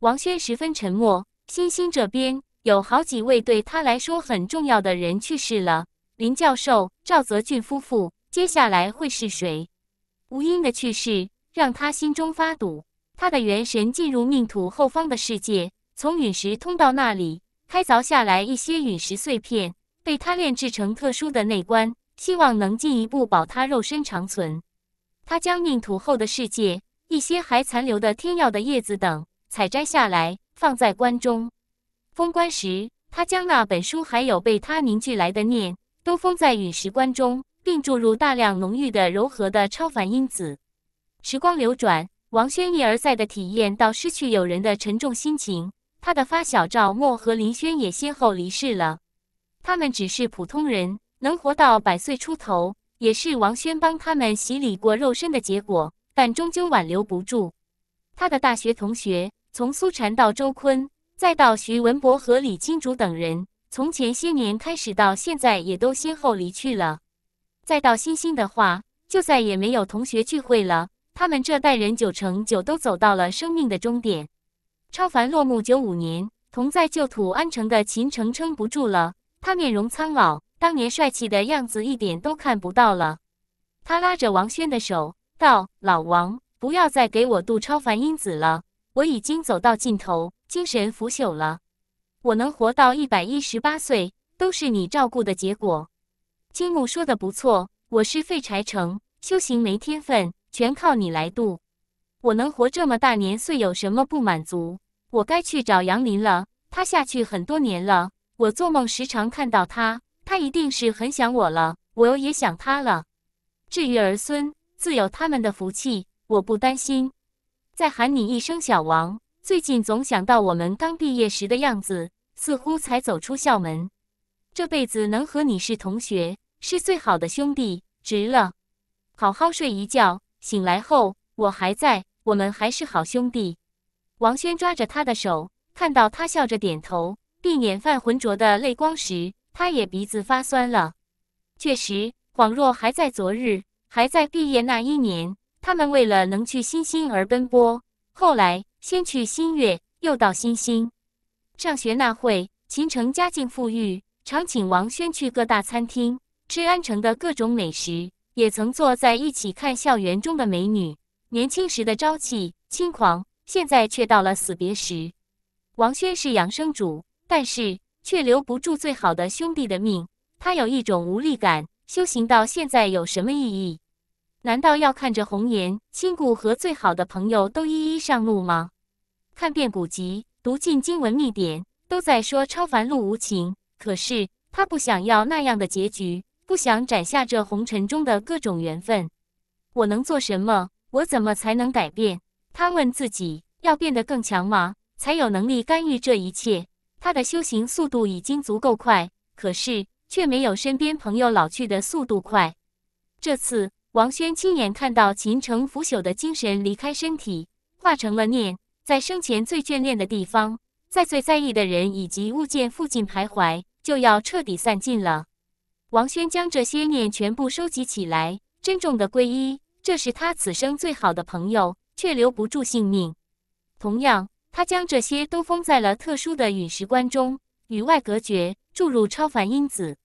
王轩十分沉默。欣欣这边有好几位对他来说很重要的人去世了。林教授、赵泽俊夫妇，接下来会是谁？吴英的去世让他心中发堵，他的元神进入命土后方的世界。从陨石通道那里开凿下来一些陨石碎片，被他炼制成特殊的内棺，希望能进一步保他肉身长存。他将命土后的世界一些还残留的天药的叶子等采摘下来，放在棺中。封棺时，他将那本书还有被他凝聚来的念都封在陨石棺中，并注入大量浓郁的柔和的超凡因子。时光流转，王轩一而再的体验到失去友人的沉重心情。他的发小赵默和林轩也先后离世了。他们只是普通人，能活到百岁出头，也是王轩帮他们洗礼过肉身的结果。但终究挽留不住。他的大学同学，从苏禅到周坤，再到徐文博和李金竹等人，从前些年开始到现在，也都先后离去了。再到欣欣的话，就再也没有同学聚会了。他们这代人九成九都走到了生命的终点。超凡落幕九五年，同在旧土安城的秦城撑不住了。他面容苍老，当年帅气的样子一点都看不到了。他拉着王轩的手道：“老王，不要再给我渡超凡因子了，我已经走到尽头，精神腐朽了。我能活到一百一十八岁，都是你照顾的结果。”金木说的不错，我是废柴城，修行没天分，全靠你来渡。我能活这么大年岁，有什么不满足？我该去找杨林了。他下去很多年了，我做梦时常看到他，他一定是很想我了，我也想他了。至于儿孙，自有他们的福气，我不担心。再喊你一声小王，最近总想到我们刚毕业时的样子，似乎才走出校门。这辈子能和你是同学，是最好的兄弟，值了。好好睡一觉，醒来后我还在。我们还是好兄弟。王轩抓着他的手，看到他笑着点头，闭眼泛浑浊的泪光时，他也鼻子发酸了。确实，恍若还在昨日，还在毕业那一年，他们为了能去新星而奔波。后来，先去新月，又到新星。上学那会，秦城家境富裕，常请王轩去各大餐厅吃安城的各种美食，也曾坐在一起看校园中的美女。年轻时的朝气轻狂，现在却到了死别时。王轩是养生主，但是却留不住最好的兄弟的命。他有一种无力感，修行到现在有什么意义？难道要看着红颜、亲故和最好的朋友都一一上路吗？看遍古籍，读尽经文秘典，都在说超凡路无情。可是他不想要那样的结局，不想斩下这红尘中的各种缘分。我能做什么？我怎么才能改变？他问自己。要变得更强吗？才有能力干预这一切。他的修行速度已经足够快，可是却没有身边朋友老去的速度快。这次，王轩亲眼看到秦城腐朽的精神离开身体，化成了念，在生前最眷恋的地方，在最在意的人以及物件附近徘徊，就要彻底散尽了。王轩将这些念全部收集起来，珍重的皈依。这是他此生最好的朋友，却留不住性命。同样，他将这些都封在了特殊的陨石棺中，与外隔绝，注入超凡因子。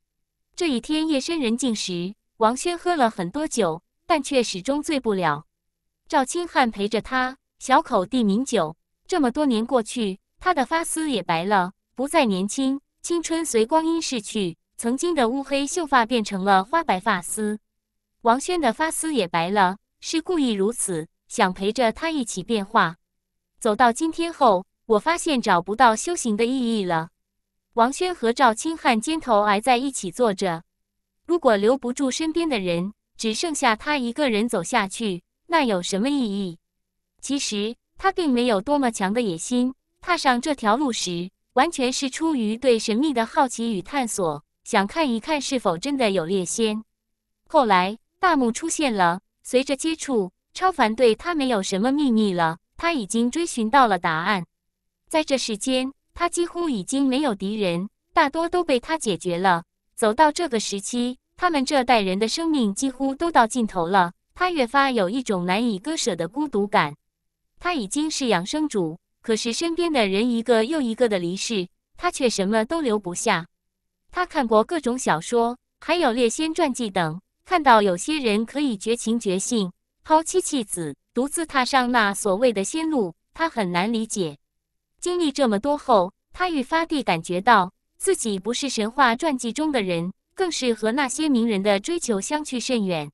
这一天夜深人静时，王轩喝了很多酒，但却始终醉不了。赵清汉陪着他，小口地抿酒。这么多年过去，他的发丝也白了，不再年轻。青春随光阴逝去，曾经的乌黑秀发变成了花白发丝。王轩的发丝也白了，是故意如此，想陪着他一起变化。走到今天后，我发现找不到修行的意义了。王轩和赵清汉肩头挨在一起坐着。如果留不住身边的人，只剩下他一个人走下去，那有什么意义？其实他并没有多么强的野心，踏上这条路时，完全是出于对神秘的好奇与探索，想看一看是否真的有猎仙。后来。大幕出现了。随着接触，超凡对他没有什么秘密了。他已经追寻到了答案。在这世间，他几乎已经没有敌人，大多都被他解决了。走到这个时期，他们这代人的生命几乎都到尽头了。他越发有一种难以割舍的孤独感。他已经是养生主，可是身边的人一个又一个的离世，他却什么都留不下。他看过各种小说，还有《列仙传记》等。看到有些人可以绝情绝性，抛妻弃子，独自踏上那所谓的仙路，他很难理解。经历这么多后，他愈发地感觉到自己不是神话传记中的人，更是和那些名人的追求相去甚远。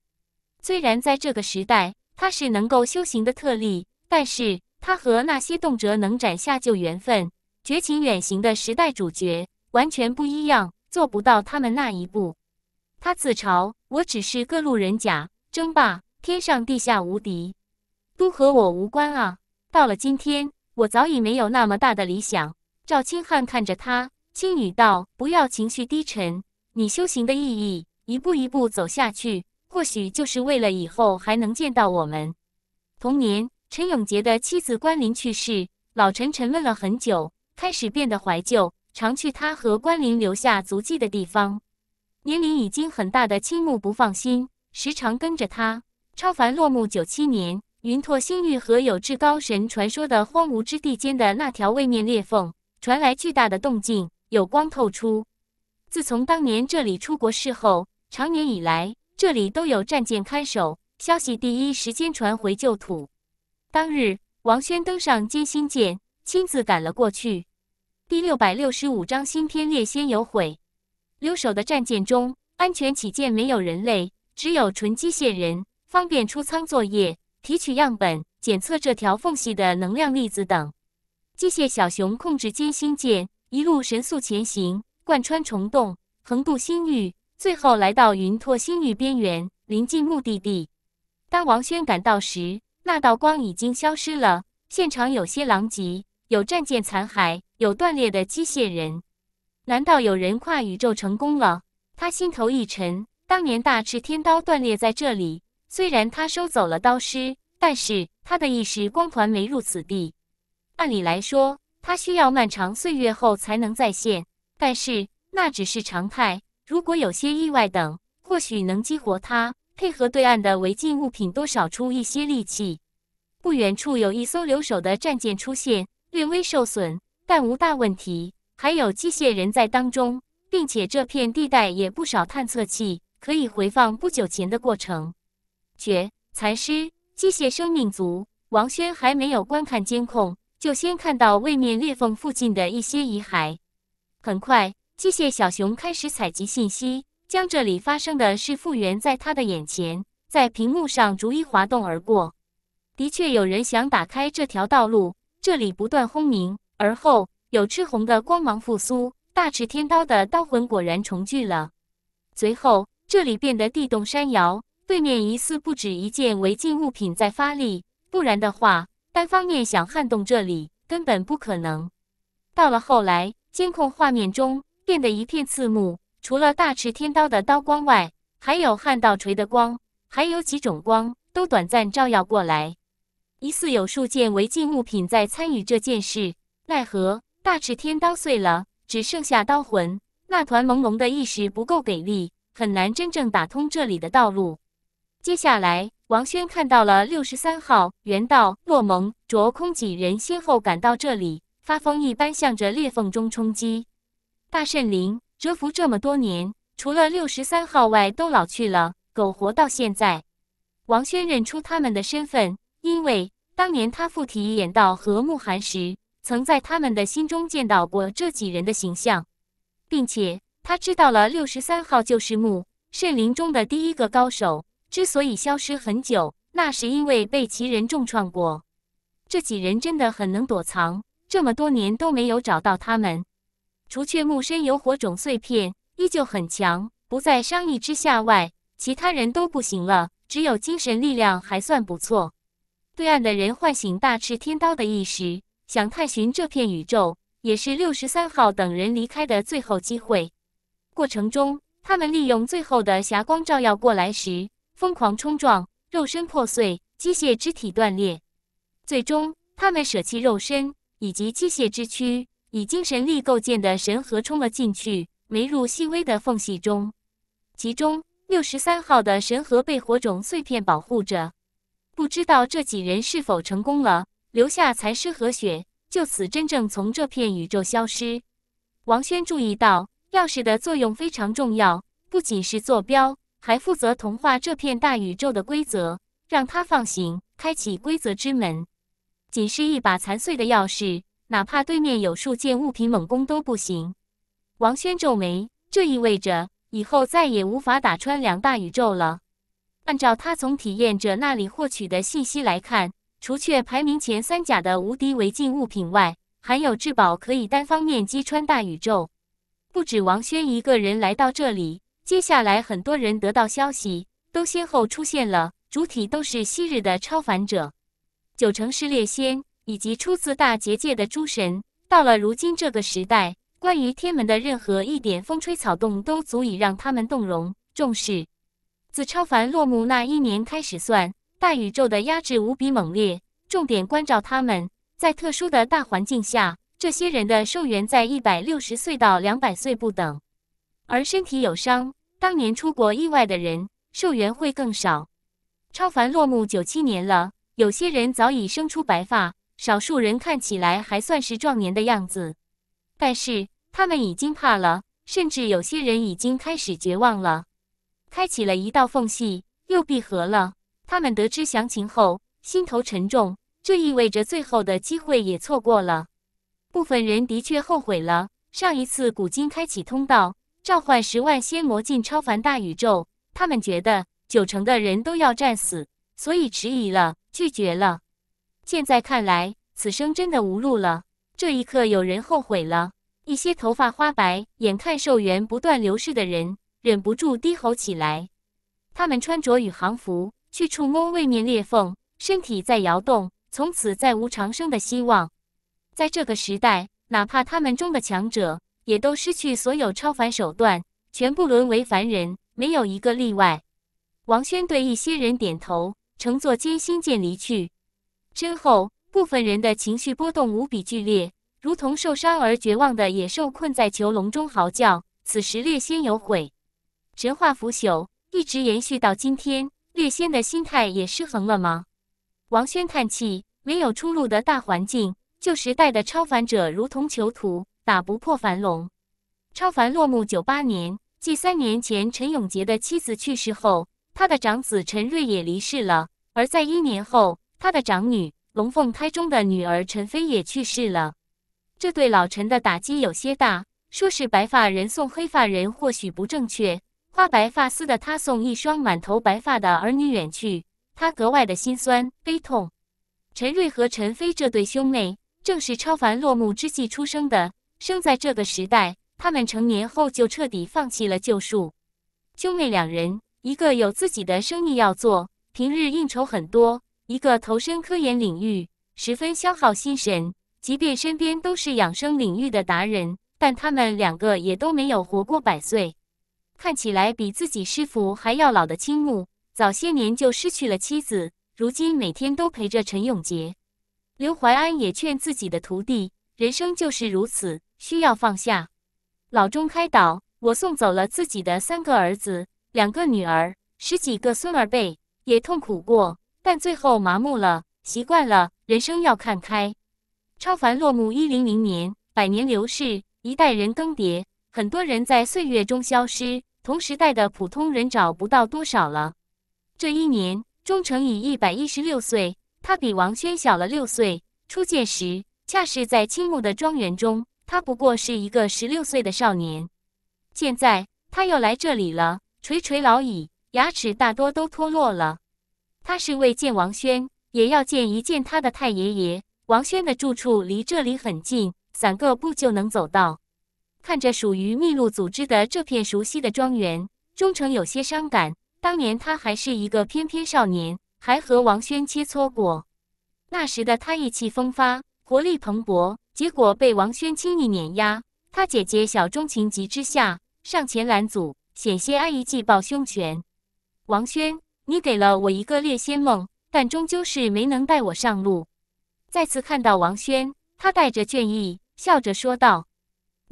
虽然在这个时代，他是能够修行的特例，但是他和那些动辄能斩下旧缘分、绝情远行的时代主角完全不一样，做不到他们那一步。他自嘲：“我只是各路人甲，争霸天上地下无敌，都和我无关啊。”到了今天，我早已没有那么大的理想。赵青汉看着他，轻语道：“不要情绪低沉，你修行的意义，一步一步走下去，或许就是为了以后还能见到我们。”同年，陈永杰的妻子关林去世，老陈沉闷了很久，开始变得怀旧，常去他和关林留下足迹的地方。年龄已经很大的青木不放心，时常跟着他。超凡落幕九七年，云拓星域和有至高神传说的荒芜之地间的那条位面裂缝传来巨大的动静，有光透出。自从当年这里出国事后，长年以来这里都有战舰看守，消息第一时间传回旧土。当日，王轩登上歼星舰，亲自赶了过去。第六百六十五章新篇：猎仙有悔。留守的战舰中，安全起见没有人类，只有纯机械人，方便出舱作业、提取样本、检测这条缝隙的能量粒子等。机械小熊控制歼星舰一路神速前行，贯穿虫洞，横渡星域，最后来到云拓星域边缘，临近目的地。当王轩赶到时，那道光已经消失了，现场有些狼藉，有战舰残骸，有断裂的机械人。难道有人跨宇宙成功了？他心头一沉。当年大赤天刀断裂在这里，虽然他收走了刀尸，但是他的意识光团没入此地。按理来说，他需要漫长岁月后才能再现。但是那只是常态，如果有些意外等，或许能激活他，配合对岸的违禁物品，多少出一些力气。不远处有一艘留守的战舰出现，略微受损，但无大问题。还有机械人在当中，并且这片地带也不少探测器，可以回放不久前的过程。绝残尸机械生命族王轩还没有观看监控，就先看到位面裂缝附近的一些遗骸。很快，机械小熊开始采集信息，将这里发生的事复原在他的眼前，在屏幕上逐一滑动而过。的确，有人想打开这条道路，这里不断轰鸣，而后。有赤红的光芒复苏，大赤天刀的刀魂果然重聚了。随后，这里变得地动山摇，对面疑似不止一件违禁物品在发力，不然的话，单方面想撼动这里根本不可能。到了后来，监控画面中变得一片刺目，除了大赤天刀的刀光外，还有撼道锤的光，还有几种光都短暂照耀过来，疑似有数件违禁物品在参与这件事，奈何。大赤天刀碎了，只剩下刀魂。那团朦胧的意识不够给力，很难真正打通这里的道路。接下来，王轩看到了六十三号元道、洛蒙、卓空几人先后赶到这里，发疯一般向着裂缝中冲击。大圣灵蛰伏这么多年，除了六十三号外都老去了，苟活到现在。王轩认出他们的身份，因为当年他附体演道和慕寒时。曾在他们的心中见到过这几人的形象，并且他知道了六十三号就是木圣林中的第一个高手。之所以消失很久，那是因为被其人重创过。这几人真的很能躲藏，这么多年都没有找到他们。除却木身有火种碎片依旧很强，不在商议之下外，其他人都不行了。只有精神力量还算不错。对岸的人唤醒大赤天刀的意识。想探寻这片宇宙，也是六十三号等人离开的最后机会。过程中，他们利用最后的霞光照耀过来时，疯狂冲撞，肉身破碎，机械肢体断裂。最终，他们舍弃肉身以及机械之躯，以精神力构建的神核冲了进去，没入细微的缝隙中。其中，六十三号的神核被火种碎片保护着。不知道这几人是否成功了。留下残尸和血，就此真正从这片宇宙消失。王轩注意到，钥匙的作用非常重要，不仅是坐标，还负责同化这片大宇宙的规则，让他放行，开启规则之门。仅是一把残碎的钥匙，哪怕对面有数件物品猛攻都不行。王轩皱眉，这意味着以后再也无法打穿两大宇宙了。按照他从体验者那里获取的信息来看。除却排名前三甲的无敌违禁物品外，还有至宝可以单方面击穿大宇宙。不止王轩一个人来到这里，接下来很多人得到消息，都先后出现了。主体都是昔日的超凡者，九成是猎仙，以及出自大结界的诸神。到了如今这个时代，关于天门的任何一点风吹草动，都足以让他们动容重视。自超凡落幕那一年开始算。大宇宙的压制无比猛烈，重点关照他们。在特殊的大环境下，这些人的寿元在一百六十岁到两百岁不等，而身体有伤、当年出国意外的人，寿元会更少。超凡落幕九七年了，有些人早已生出白发，少数人看起来还算是壮年的样子，但是他们已经怕了，甚至有些人已经开始绝望了。开启了一道缝隙，又闭合了。他们得知详情后，心头沉重。这意味着最后的机会也错过了。部分人的确后悔了。上一次古今开启通道，召唤十万仙魔进超凡大宇宙，他们觉得九成的人都要战死，所以迟疑了，拒绝了。现在看来，此生真的无路了。这一刻，有人后悔了。一些头发花白、眼看寿元不断流逝的人，忍不住低吼起来。他们穿着宇航服。去触摸位面裂缝，身体在摇动，从此再无长生的希望。在这个时代，哪怕他们中的强者，也都失去所有超凡手段，全部沦为凡人，没有一个例外。王轩对一些人点头，乘坐歼星舰离去。身后，部分人的情绪波动无比剧烈，如同受伤而绝望的野兽困在囚笼中嚎叫。此时，烈仙有悔，神话腐朽，一直延续到今天。略仙的心态也失衡了吗？王轩叹气，没有出路的大环境，旧时代的超凡者如同囚徒，打不破樊笼。超凡落幕九八年，继三年前，陈永杰的妻子去世后，他的长子陈瑞也离世了；而在一年后，他的长女龙凤胎中的女儿陈飞也去世了。这对老陈的打击有些大，说是白发人送黑发人，或许不正确。花白发丝的他送一双满头白发的儿女远去，他格外的心酸悲痛。陈瑞和陈飞这对兄妹正是超凡落幕之际出生的，生在这个时代，他们成年后就彻底放弃了救赎。兄妹两人，一个有自己的生意要做，平日应酬很多；一个投身科研领域，十分消耗心神。即便身边都是养生领域的达人，但他们两个也都没有活过百岁。看起来比自己师傅还要老的青木，早些年就失去了妻子，如今每天都陪着陈永杰。刘怀安也劝自己的徒弟：“人生就是如此，需要放下。”老钟开导：“我送走了自己的三个儿子、两个女儿、十几个孙儿辈，也痛苦过，但最后麻木了，习惯了。人生要看开。”超凡落幕，一零零年，百年流逝，一代人更迭。很多人在岁月中消失，同时代的普通人找不到多少了。这一年，钟诚已一百一十六岁，他比王轩小了六岁。初见时，恰是在青木的庄园中，他不过是一个十六岁的少年。现在，他又来这里了，垂垂老矣，牙齿大多都脱落了。他是为见王轩，也要见一见他的太爷爷。王轩的住处离这里很近，散个步就能走到。看着属于秘鲁组织的这片熟悉的庄园，钟诚有些伤感。当年他还是一个翩翩少年，还和王轩切磋过。那时的他意气风发，活力蓬勃，结果被王轩轻易碾压。他姐姐小钟情急之下上前拦阻，险些挨一记抱胸拳。王轩，你给了我一个猎仙梦，但终究是没能带我上路。再次看到王轩，他带着倦意笑着说道。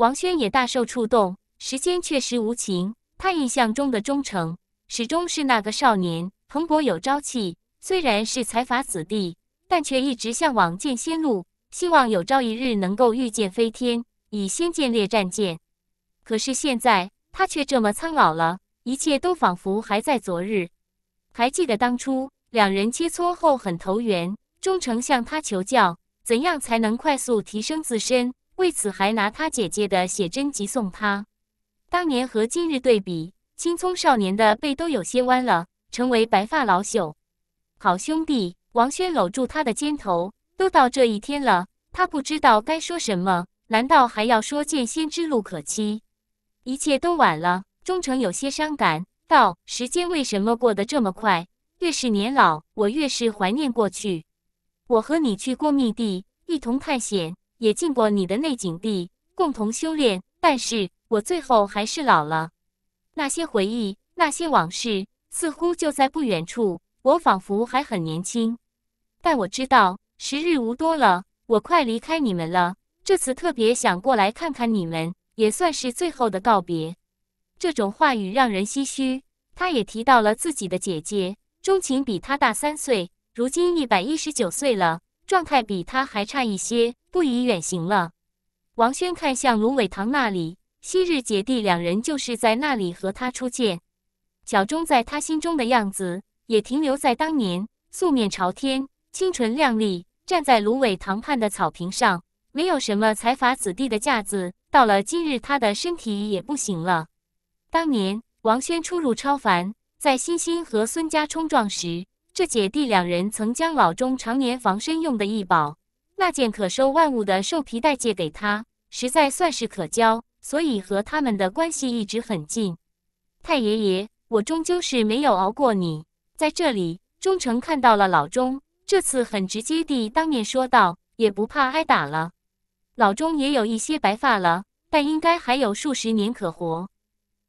王轩也大受触动，时间确实无情。他印象中的忠诚始终是那个少年，蓬勃有朝气。虽然是财阀子弟，但却一直向往剑仙路，希望有朝一日能够御剑飞天，以仙剑列战剑。可是现在他却这么苍老了，一切都仿佛还在昨日。还记得当初两人切磋后很投缘，忠诚向他求教，怎样才能快速提升自身。为此还拿他姐姐的写真集送他。当年和今日对比，青葱少年的背都有些弯了，成为白发老朽。好兄弟，王轩搂住他的肩头，都到这一天了，他不知道该说什么。难道还要说剑仙之路可期？一切都晚了。忠诚有些伤感道：“时间为什么过得这么快？越是年老，我越是怀念过去。我和你去过密地，一同探险。”也进过你的内景地，共同修炼。但是我最后还是老了。那些回忆，那些往事，似乎就在不远处。我仿佛还很年轻，但我知道时日无多了。我快离开你们了。这次特别想过来看看你们，也算是最后的告别。这种话语让人唏嘘。他也提到了自己的姐姐钟情，比他大三岁，如今一百一十九岁了。状态比他还差一些，不宜远行了。王轩看向芦苇塘那里，昔日姐弟两人就是在那里和他初见。小钟在他心中的样子也停留在当年，素面朝天，清纯靓丽，站在芦苇塘畔的草坪上，没有什么财阀子弟的架子。到了今日，他的身体也不行了。当年王轩初入超凡，在欣欣和孙家冲撞时。这姐弟两人曾将老钟常年防身用的异宝，那件可收万物的兽皮带借给他，实在算是可交，所以和他们的关系一直很近。太爷爷，我终究是没有熬过你。在这里，忠诚看到了老钟，这次很直接地当面说道，也不怕挨打了。老钟也有一些白发了，但应该还有数十年可活。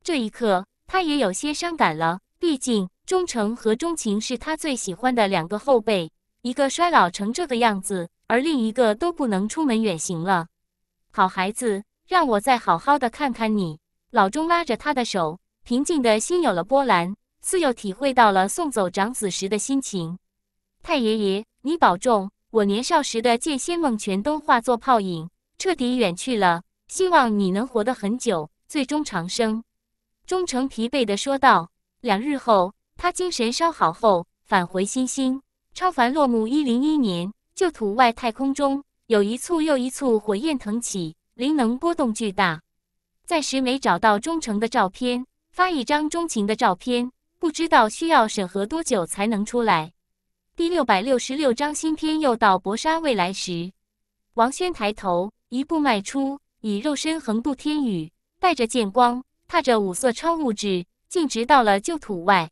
这一刻，他也有些伤感了，毕竟。忠诚和钟情是他最喜欢的两个后辈，一个衰老成这个样子，而另一个都不能出门远行了。好孩子，让我再好好的看看你。老钟拉着他的手，平静的心有了波澜，似又体会到了送走长子时的心情。太爷爷，你保重。我年少时的剑仙梦全都化作泡影，彻底远去了。希望你能活得很久，最终长生。忠诚疲惫的说道。两日后。他精神稍好后，返回新星超凡落幕一零一年旧土外太空中，有一簇又一簇火焰腾起，灵能波动巨大。暂时没找到忠诚的照片，发一张钟情的照片。不知道需要审核多久才能出来。第六百六十六章新篇又到搏杀未来时，王轩抬头，一步迈出，以肉身横渡天宇，带着剑光，踏着五色超物质，径直到了旧土外。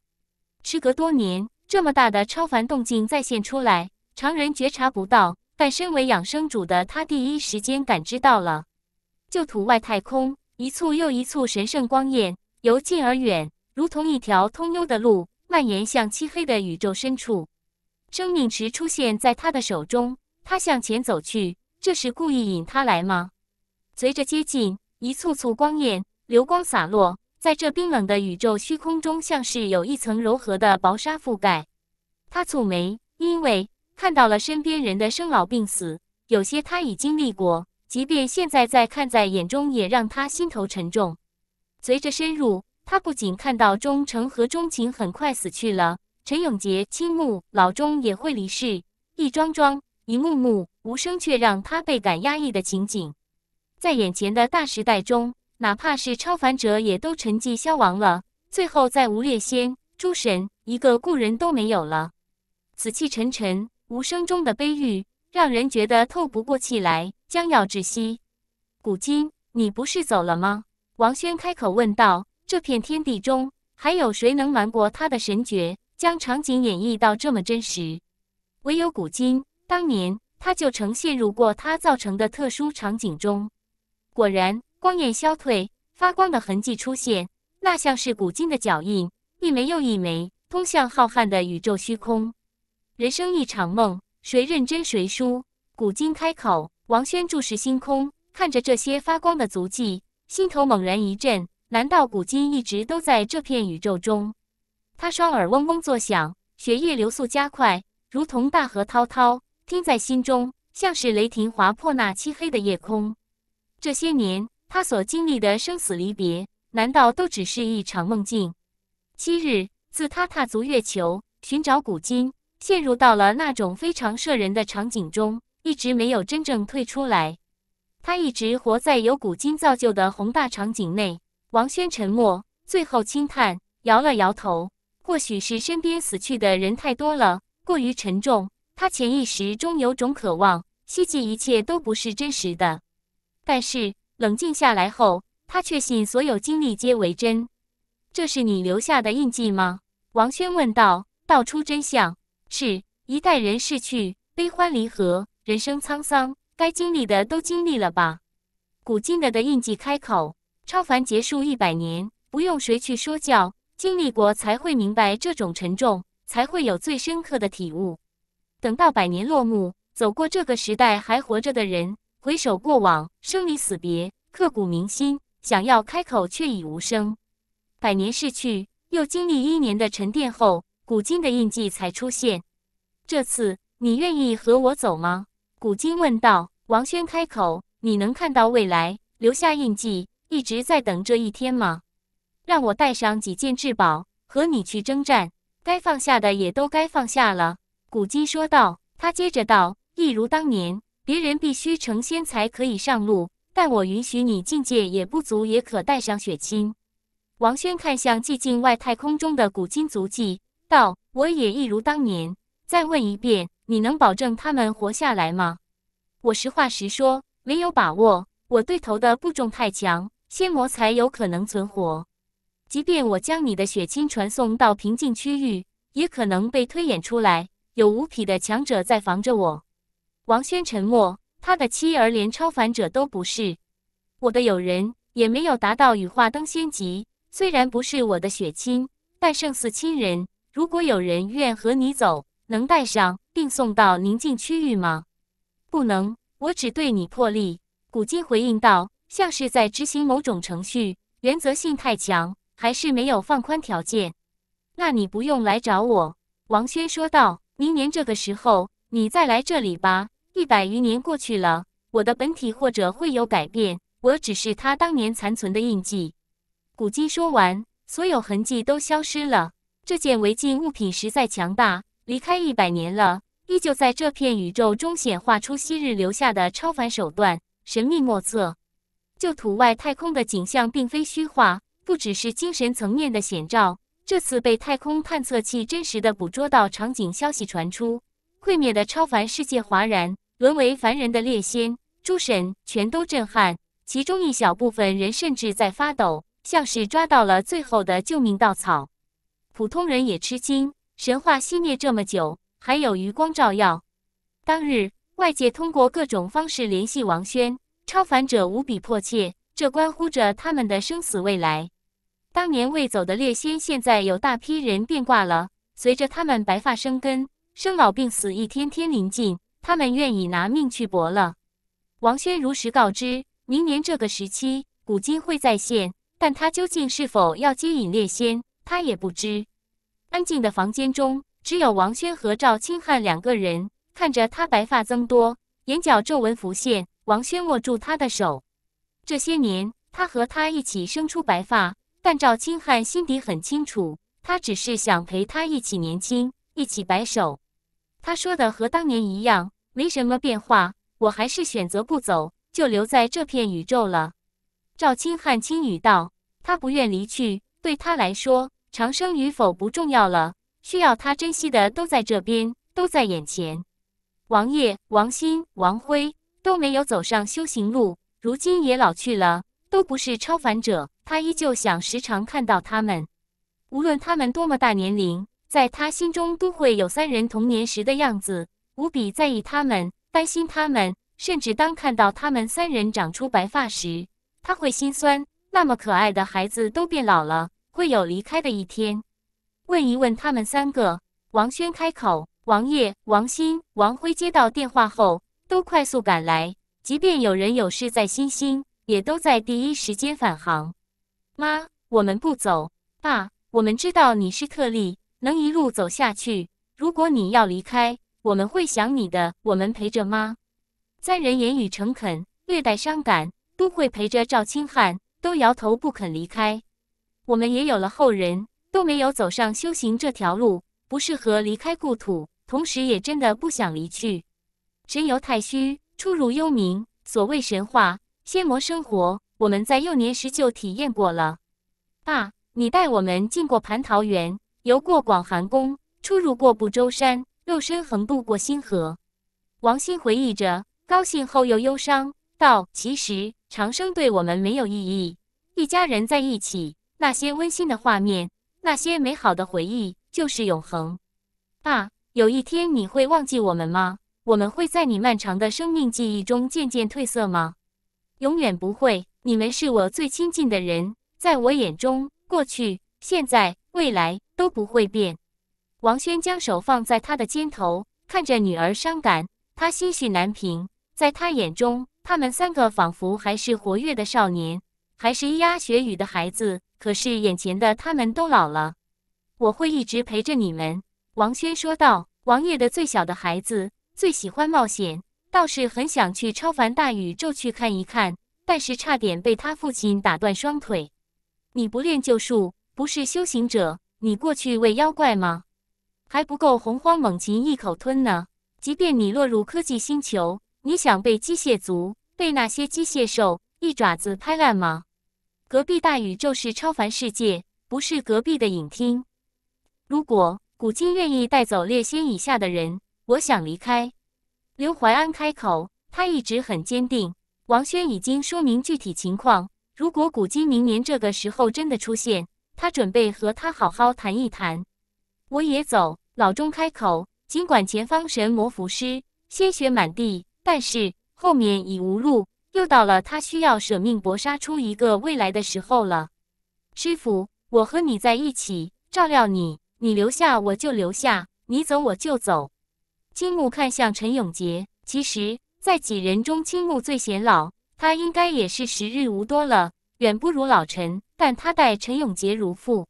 时隔多年，这么大的超凡动静再现出来，常人觉察不到，但身为养生主的他第一时间感知到了。旧土外太空，一簇又一簇神圣光焰由近而远，如同一条通幽的路，蔓延向漆黑的宇宙深处。生命池出现在他的手中，他向前走去。这是故意引他来吗？随着接近，一簇簇光焰流光洒落。在这冰冷的宇宙虚空中，像是有一层柔和的薄纱覆盖。他蹙眉，因为看到了身边人的生老病死，有些他已经历过，即便现在再看在眼中，也让他心头沉重。随着深入，他不仅看到钟诚和钟情很快死去了，陈永杰、青木、老钟也会离世，一桩桩，一幕幕，无声却让他倍感压抑的情景，在眼前的大时代中。哪怕是超凡者，也都沉寂消亡了。最后，再无列仙、诸神，一个故人都没有了。死气沉沉，无声中的悲郁，让人觉得透不过气来，将要窒息。古今，你不是走了吗？王轩开口问道。这片天地中，还有谁能瞒过他的神诀，将场景演绎到这么真实？唯有古今。当年，他就曾陷入过他造成的特殊场景中。果然。光焰消退，发光的痕迹出现，那像是古今的脚印，一枚又一枚，通向浩瀚的宇宙虚空。人生一场梦，谁认真谁输。古今开口，王轩注视星空，看着这些发光的足迹，心头猛然一震。难道古今一直都在这片宇宙中？他双耳嗡嗡作响，血液流速加快，如同大河滔滔，听在心中，像是雷霆划破那漆黑的夜空。这些年。他所经历的生死离别，难道都只是一场梦境？七日，自他踏足月球寻找古今，陷入到了那种非常摄人的场景中，一直没有真正退出来。他一直活在由古今造就的宏大场景内。王轩沉默，最后轻叹，摇了摇头。或许是身边死去的人太多了，过于沉重。他潜意识中有种渴望，希冀一切都不是真实的。但是。冷静下来后，他确信所有经历皆为真。这是你留下的印记吗？王轩问道。道出真相，是一代人逝去，悲欢离合，人生沧桑，该经历的都经历了吧？古今的的印记开口，超凡结束一百年，不用谁去说教，经历过才会明白这种沉重，才会有最深刻的体悟。等到百年落幕，走过这个时代还活着的人。回首过往，生离死别，刻骨铭心。想要开口，却已无声。百年逝去，又经历一年的沉淀后，古今的印记才出现。这次，你愿意和我走吗？古今问道。王轩开口：“你能看到未来，留下印记，一直在等这一天吗？”让我带上几件至宝，和你去征战。该放下的也都该放下了。古今说道。他接着道：“一如当年。”别人必须成仙才可以上路，但我允许你境界也不足，也可带上血亲。王轩看向寂静外太空中的古今足迹，道：“我也一如当年。再问一遍，你能保证他们活下来吗？”我实话实说，没有把握。我对头的部众太强，仙魔才有可能存活。即便我将你的血亲传送到平静区域，也可能被推演出来，有无匹的强者在防着我。王轩沉默。他的妻儿连超凡者都不是，我的友人也没有达到羽化登仙级。虽然不是我的血亲，但胜似亲人。如果有人愿和你走，能带上并送到宁静区域吗？不能，我只对你破例。古今回应道，像是在执行某种程序，原则性太强，还是没有放宽条件。那你不用来找我。”王轩说道，“明年这个时候，你再来这里吧。”一百余年过去了，我的本体或者会有改变，我只是他当年残存的印记。古今说完，所有痕迹都消失了。这件违禁物品实在强大，离开一百年了，依旧在这片宇宙中显化出昔日留下的超凡手段，神秘莫测。旧土外太空的景象并非虚化，不只是精神层面的显照，这次被太空探测器真实的捕捉到场景消息传出，毁灭的超凡世界哗然。沦为凡人的列仙诸神全都震撼，其中一小部分人甚至在发抖，像是抓到了最后的救命稻草。普通人也吃惊，神话熄灭这么久，还有余光照耀。当日外界通过各种方式联系王轩，超凡者无比迫切，这关乎着他们的生死未来。当年未走的列仙，现在有大批人变卦了。随着他们白发生根，生老病死一天天临近。他们愿意拿命去搏了。王轩如实告知，明年这个时期，古今会再现，但他究竟是否要接引烈仙，他也不知。安静的房间中，只有王轩和赵清汉两个人看着他白发增多，眼角皱纹浮现。王轩握住他的手，这些年他和他一起生出白发，但赵清汉心底很清楚，他只是想陪他一起年轻，一起白首。他说的和当年一样，没什么变化。我还是选择不走，就留在这片宇宙了。赵清汉轻语道：“他不愿离去，对他来说，长生与否不重要了。需要他珍惜的都在这边，都在眼前。王爷、王鑫、王辉都没有走上修行路，如今也老去了，都不是超凡者。他依旧想时常看到他们，无论他们多么大年龄。”在他心中都会有三人童年时的样子，无比在意他们，担心他们，甚至当看到他们三人长出白发时，他会心酸。那么可爱的孩子都变老了，会有离开的一天。问一问他们三个。王轩开口。王烨、王鑫、王辉接到电话后都快速赶来，即便有人有事在新兴，也都在第一时间返航。妈，我们不走。爸，我们知道你是特例。能一路走下去。如果你要离开，我们会想你的。我们陪着妈。三人言语诚恳，略带伤感。都会陪着赵清汉，都摇头不肯离开。我们也有了后人，都没有走上修行这条路，不适合离开故土。同时也真的不想离去。神游太虚，出入幽冥。所谓神话、仙魔生活，我们在幼年时就体验过了。爸，你带我们进过蟠桃园。游过广寒宫，出入过不周山，肉身横渡过星河。王欣回忆着，高兴后又忧伤，道：“其实长生对我们没有意义。一家人在一起，那些温馨的画面，那些美好的回忆，就是永恒。”爸，有一天你会忘记我们吗？我们会在你漫长的生命记忆中渐渐褪色吗？永远不会。你们是我最亲近的人，在我眼中，过去，现在。未来都不会变。王轩将手放在他的肩头，看着女儿伤感，他心绪难平。在他眼中，他们三个仿佛还是活跃的少年，还是咿呀学语的孩子。可是眼前的他们都老了。我会一直陪着你们。”王轩说道。王爷的最小的孩子最喜欢冒险，倒是很想去超凡大宇宙去看一看，但是差点被他父亲打断双腿。你不练旧术？不是修行者，你过去喂妖怪吗？还不够洪荒猛禽一口吞呢。即便你落入科技星球，你想被机械族被那些机械兽一爪子拍烂吗？隔壁大宇宙是超凡世界，不是隔壁的影厅。如果古今愿意带走列仙以下的人，我想离开。刘怀安开口，他一直很坚定。王轩已经说明具体情况。如果古今明年这个时候真的出现，他准备和他好好谈一谈。我也走。老钟开口，尽管前方神魔伏尸，鲜血满地，但是后面已无路，又到了他需要舍命搏杀出一个未来的时候了。师傅，我和你在一起，照料你，你留下我就留下，你走我就走。青木看向陈永杰，其实，在几人中，青木最显老，他应该也是时日无多了。远不如老陈，但他待陈永杰如父。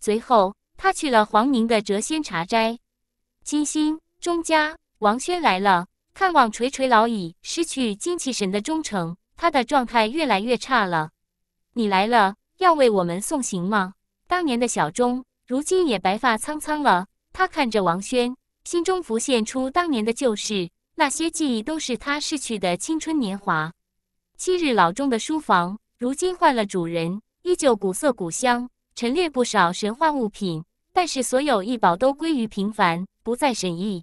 随后，他去了黄明的谪仙茶斋。金星、钟家、王轩来了，看望垂垂老矣、失去精气神的钟诚，他的状态越来越差了。你来了，要为我们送行吗？当年的小钟，如今也白发苍苍了。他看着王轩，心中浮现出当年的旧事，那些记忆都是他逝去的青春年华。昔日老钟的书房。如今换了主人，依旧古色古香，陈列不少神话物品。但是所有异宝都归于平凡，不再神异。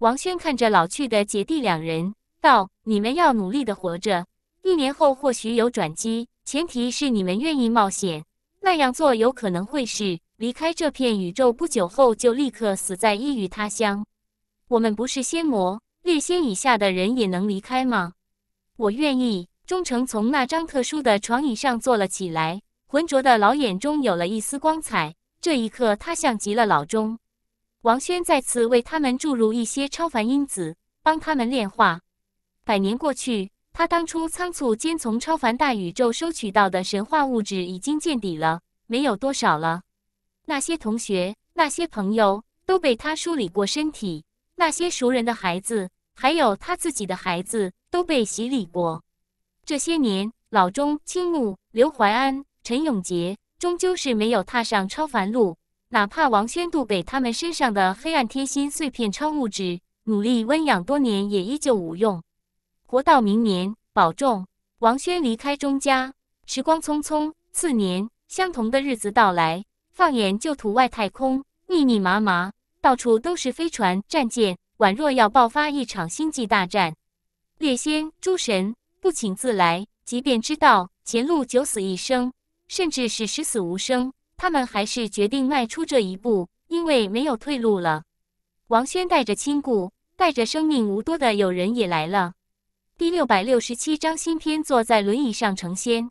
王轩看着老去的姐弟两人，道：“你们要努力的活着，一年后或许有转机，前提是你们愿意冒险。那样做有可能会是离开这片宇宙不久后就立刻死在异域他乡。我们不是仙魔，列仙以下的人也能离开吗？”我愿意。忠诚从那张特殊的床椅上坐了起来，浑浊的老眼中有了一丝光彩。这一刻，他像极了老钟。王轩再次为他们注入一些超凡因子，帮他们炼化。百年过去，他当初仓促间从超凡大宇宙收取到的神话物质已经见底了，没有多少了。那些同学、那些朋友都被他梳理过身体，那些熟人的孩子，还有他自己的孩子都被洗礼过。这些年，老钟、青木、刘怀安、陈永杰，终究是没有踏上超凡路。哪怕王宣渡给他们身上的黑暗天心碎片超物质努力温养多年，也依旧无用。活到明年，保重。王轩离开钟家，时光匆匆。次年，相同的日子到来，放眼旧土外太空，密密麻麻，到处都是飞船、战舰，宛若要爆发一场星际大战。列仙诸神。不请自来，即便知道前路九死一生，甚至是十死无生，他们还是决定迈出这一步，因为没有退路了。王轩带着亲故，带着生命无多的友人也来了。第六百六十七章新篇，坐在轮椅上成仙。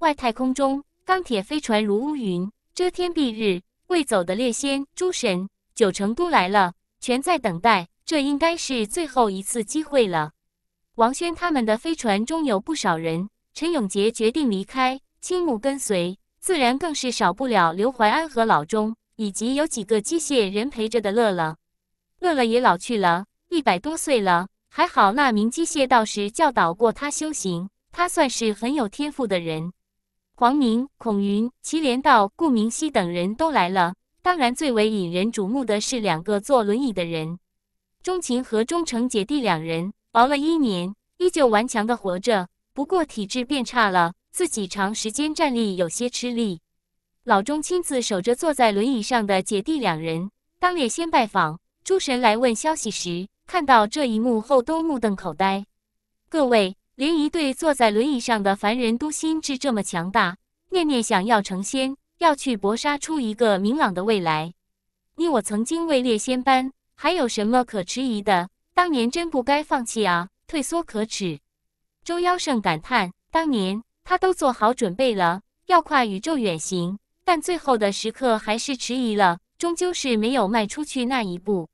外太空中，钢铁飞船如乌云遮天蔽日。未走的列仙、诸神、九成都来了，全在等待。这应该是最后一次机会了。王轩他们的飞船中有不少人，陈永杰决定离开，青木跟随，自然更是少不了刘怀安和老钟，以及有几个机械人陪着的乐乐。乐乐也老去了，一百多岁了，还好那名机械道士教导过他修行，他算是很有天赋的人。黄明、孔云、祁连道、顾明熙等人都来了，当然最为引人瞩目的是两个坐轮椅的人，钟情和钟诚姐弟两人。熬了一年，依旧顽强的活着，不过体质变差了，自己长时间站立有些吃力。老钟亲自守着坐在轮椅上的姐弟两人。当列仙拜访诸神来问消息时，看到这一幕后都目瞪口呆。各位，连一对坐在轮椅上的凡人都心智这么强大，念念想要成仙，要去搏杀出一个明朗的未来。你我曾经位列仙班，还有什么可迟疑的？当年真不该放弃啊！退缩可耻。周妖圣感叹：“当年他都做好准备了，要跨宇宙远行，但最后的时刻还是迟疑了，终究是没有迈出去那一步。”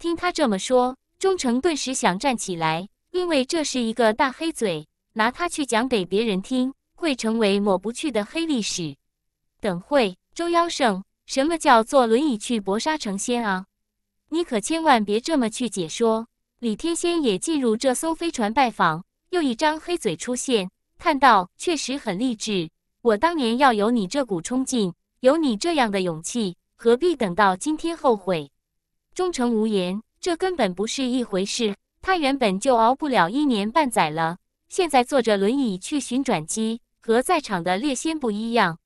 听他这么说，忠诚顿时想站起来，因为这是一个大黑嘴，拿他去讲给别人听，会成为抹不去的黑历史。等会，周妖圣，什么叫做轮椅去搏杀成仙啊？你可千万别这么去解说。李天仙也进入这艘飞船拜访，又一张黑嘴出现，叹道：“确实很励志，我当年要有你这股冲劲，有你这样的勇气，何必等到今天后悔？”忠诚无言，这根本不是一回事。他原本就熬不了一年半载了，现在坐着轮椅去寻转机，和在场的猎仙不一样。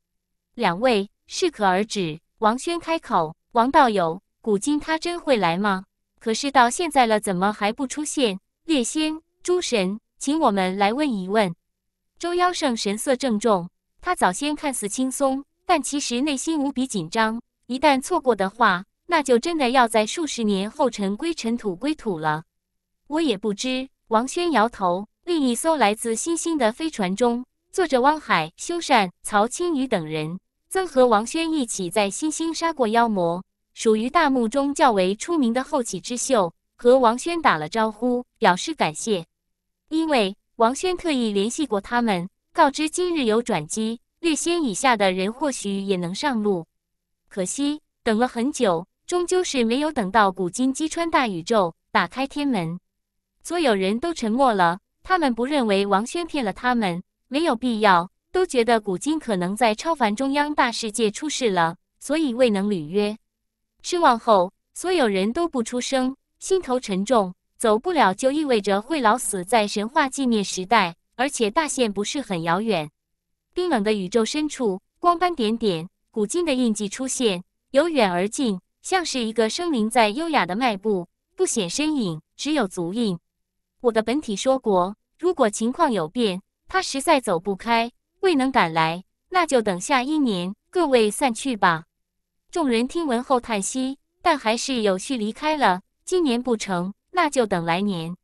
两位适可而止。王轩开口：“王道友，古今他真会来吗？”可是到现在了，怎么还不出现？列仙诸神，请我们来问一问。周妖圣神色郑重，他早先看似轻松，但其实内心无比紧张。一旦错过的话，那就真的要在数十年后尘归尘土归土了。我也不知。王轩摇头。另一艘来自星星的飞船中，坐着汪海、修善、曹青宇等人，曾和王轩一起在星星杀过妖魔。属于大幕中较为出名的后起之秀，和王轩打了招呼，表示感谢。因为王轩特意联系过他们，告知今日有转机，略仙以下的人或许也能上路。可惜等了很久，终究是没有等到古今击穿大宇宙，打开天门。所有人都沉默了，他们不认为王轩骗了他们，没有必要，都觉得古今可能在超凡中央大世界出事了，所以未能履约。失望后，所有人都不出声，心头沉重。走不了，就意味着会老死在神话纪念时代，而且大限不是很遥远。冰冷的宇宙深处，光斑点点，古今的印记出现，由远而近，像是一个生灵在优雅的迈步，不显身影，只有足印。我的本体说过，如果情况有变，他实在走不开，未能赶来，那就等下一年，各位散去吧。众人听闻后叹息，但还是有序离开了。今年不成，那就等来年。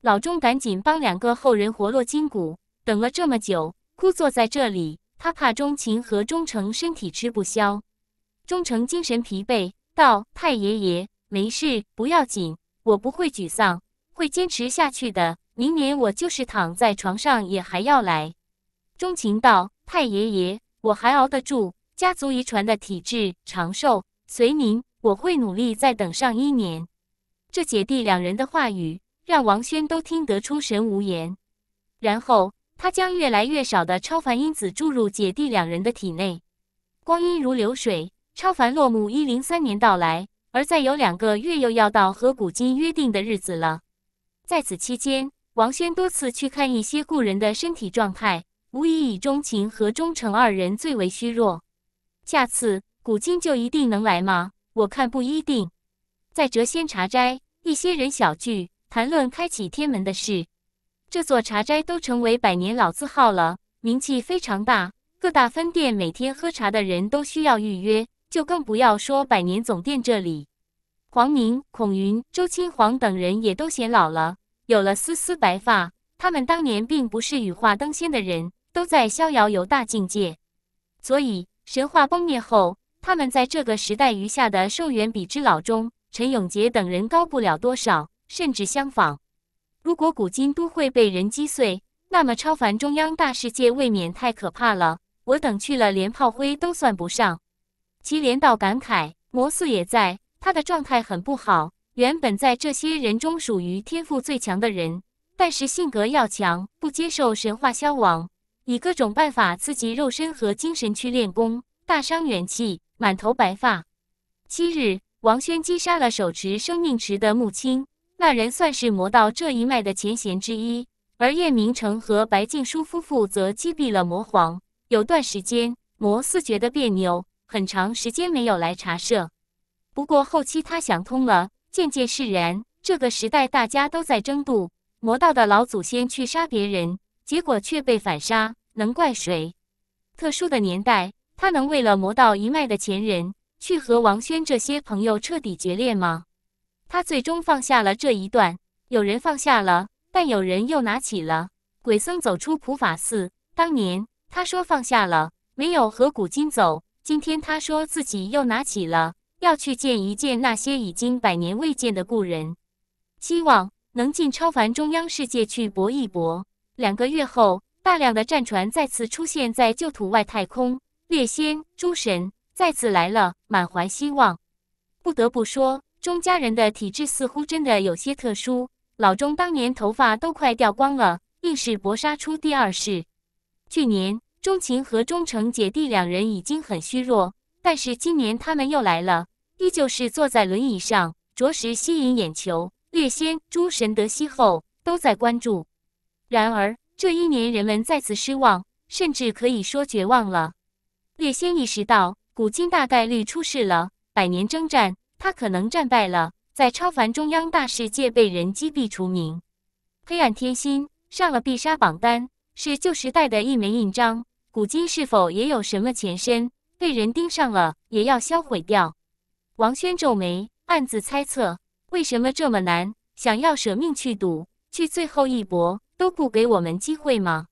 老钟赶紧帮两个后人活络筋骨。等了这么久，枯坐在这里，他怕钟情和钟诚身体吃不消。钟诚精神疲惫，道：“太爷爷，没事，不要紧，我不会沮丧，会坚持下去的。明年我就是躺在床上也还要来。”钟情道：“太爷爷，我还熬得住。”家族遗传的体质长寿随您，我会努力再等上一年。这姐弟两人的话语让王轩都听得出神无言。然后他将越来越少的超凡因子注入姐弟两人的体内。光阴如流水，超凡落幕一零三年到来，而再有两个月又要到和古今约定的日子了。在此期间，王轩多次去看一些故人的身体状态，无疑以钟情和忠诚二人最为虚弱。下次古今就一定能来吗？我看不一定。在谪仙茶斋，一些人小聚，谈论开启天门的事。这座茶斋都成为百年老字号了，名气非常大。各大分店每天喝茶的人都需要预约，就更不要说百年总店这里。黄明、孔云、周清、黄等人也都显老了，有了丝丝白发。他们当年并不是羽化登仙的人，都在逍遥游大境界，所以。神话崩灭后，他们在这个时代余下的寿元，比之老中、陈永杰等人高不了多少，甚至相仿。如果古今都会被人击碎，那么超凡中央大世界未免太可怕了。我等去了，连炮灰都算不上。祁连道感慨，魔素也在，他的状态很不好。原本在这些人中属于天赋最强的人，但是性格要强，不接受神话消亡。以各种办法刺激肉身和精神去练功，大伤元气，满头白发。七日，王轩击杀了手持生命池的木青，那人算是魔道这一脉的前贤之一。而叶明成和白静书夫妇则击毙了魔皇。有段时间，魔四觉得别扭，很长时间没有来茶社。不过后期他想通了，渐渐释然。这个时代大家都在争渡，魔道的老祖先去杀别人，结果却被反杀。能怪谁？特殊的年代，他能为了魔道一脉的前人，去和王轩这些朋友彻底决裂吗？他最终放下了这一段。有人放下了，但有人又拿起了。鬼僧走出普法寺，当年他说放下了，没有和古今走。今天他说自己又拿起了，要去见一见那些已经百年未见的故人，希望能进超凡中央世界去搏一搏。两个月后。大量的战船再次出现在旧土外太空，猎仙诸神再次来了，满怀希望。不得不说，钟家人的体质似乎真的有些特殊。老钟当年头发都快掉光了，硬是搏杀出第二世。去年钟晴和钟诚姐弟两人已经很虚弱，但是今年他们又来了，依旧是坐在轮椅上，着实吸引眼球。猎仙诸神得悉后都在关注。然而。这一年，人们再次失望，甚至可以说绝望了。列仙意识到，古今大概率出事了。百年征战，他可能战败了，在超凡中央大世界被人击毙除名。黑暗天心上了必杀榜单，是旧时代的一枚印章。古今是否也有什么前身？被人盯上了，也要销毁掉。王轩皱眉，暗自猜测：为什么这么难？想要舍命去赌，去最后一搏。都不给我们机会吗？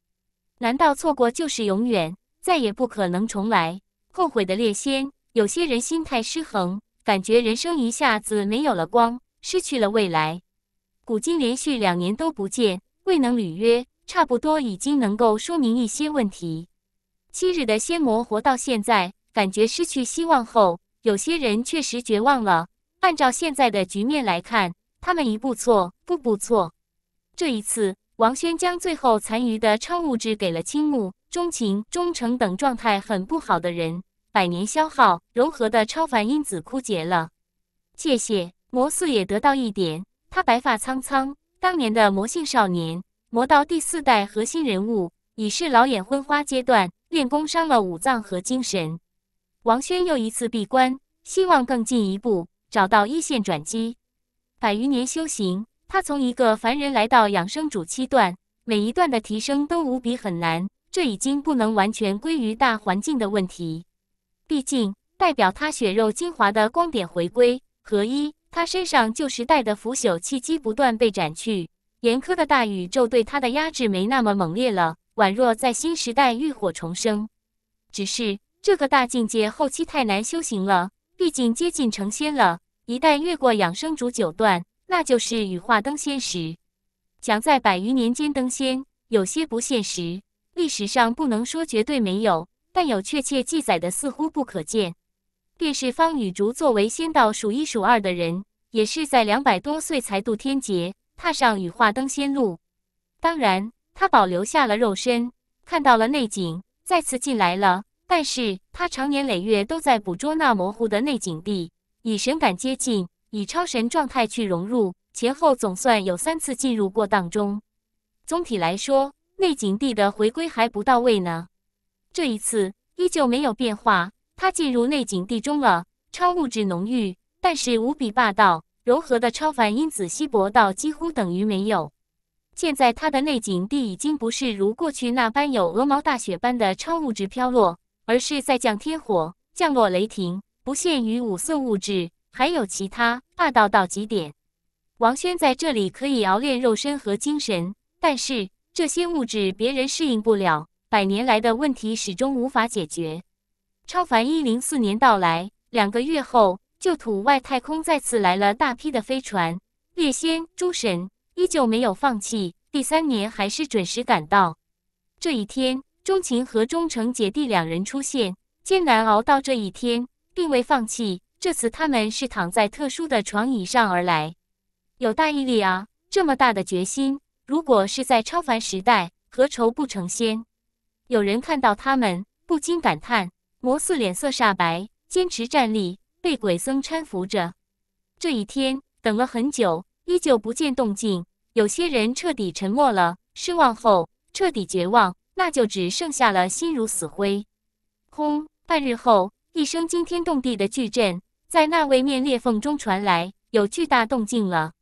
难道错过就是永远，再也不可能重来？后悔的烈仙，有些人心态失衡，感觉人生一下子没有了光，失去了未来。古今连续两年都不见，未能履约，差不多已经能够说明一些问题。昔日的仙魔活到现在，感觉失去希望后，有些人确实绝望了。按照现在的局面来看，他们一步错，步步错。这一次。王轩将最后残余的超物质给了青木、钟情、钟诚等状态很不好的人。百年消耗融合的超凡因子枯竭了。谢谢魔素也得到一点。他白发苍苍，当年的魔性少年，魔道第四代核心人物，已是老眼昏花阶段。练功伤了五脏和精神。王轩又一次闭关，希望更进一步，找到一线转机。百余年修行。他从一个凡人来到养生主七段，每一段的提升都无比很难。这已经不能完全归于大环境的问题，毕竟代表他血肉精华的光点回归合一，他身上旧时代的腐朽契机不断被斩去。严苛的大宇宙对他的压制没那么猛烈了，宛若在新时代浴火重生。只是这个大境界后期太难修行了，毕竟接近成仙了，一旦越过养生主九段。那就是羽化登仙时，想在百余年间登仙，有些不现实。历史上不能说绝对没有，但有确切记载的似乎不可见。便是方雨竹作为仙道数一数二的人，也是在两百多岁才渡天劫，踏上羽化登仙路。当然，他保留下了肉身，看到了内景，再次进来了。但是他长年累月都在捕捉那模糊的内景地，以神感接近。以超神状态去融入，前后总算有三次进入过当中。总体来说，内景地的回归还不到位呢。这一次依旧没有变化，它进入内景地中了。超物质浓郁，但是无比霸道，融合的超凡因子稀薄到几乎等于没有。现在它的内景地已经不是如过去那般有鹅毛大雪般的超物质飘落，而是在降天火，降落雷霆，不限于五色物质。还有其他霸道到极点。王轩在这里可以熬炼肉身和精神，但是这些物质别人适应不了。百年来的问题始终无法解决。超凡一零四年到来，两个月后，旧土外太空再次来了大批的飞船。猎仙诸神依旧没有放弃。第三年还是准时赶到。这一天，钟情和忠诚姐弟两人出现，艰难熬到这一天，并未放弃。这次他们是躺在特殊的床椅上而来，有大毅力啊！这么大的决心，如果是在超凡时代，何愁不成仙？有人看到他们，不禁感叹。魔四脸色煞白，坚持站立，被鬼僧搀扶着。这一天等了很久，依旧不见动静。有些人彻底沉默了，失望后彻底绝望，那就只剩下了心如死灰。轰！半日后，一声惊天动地的巨震。在那位面裂缝中传来，有巨大动静了。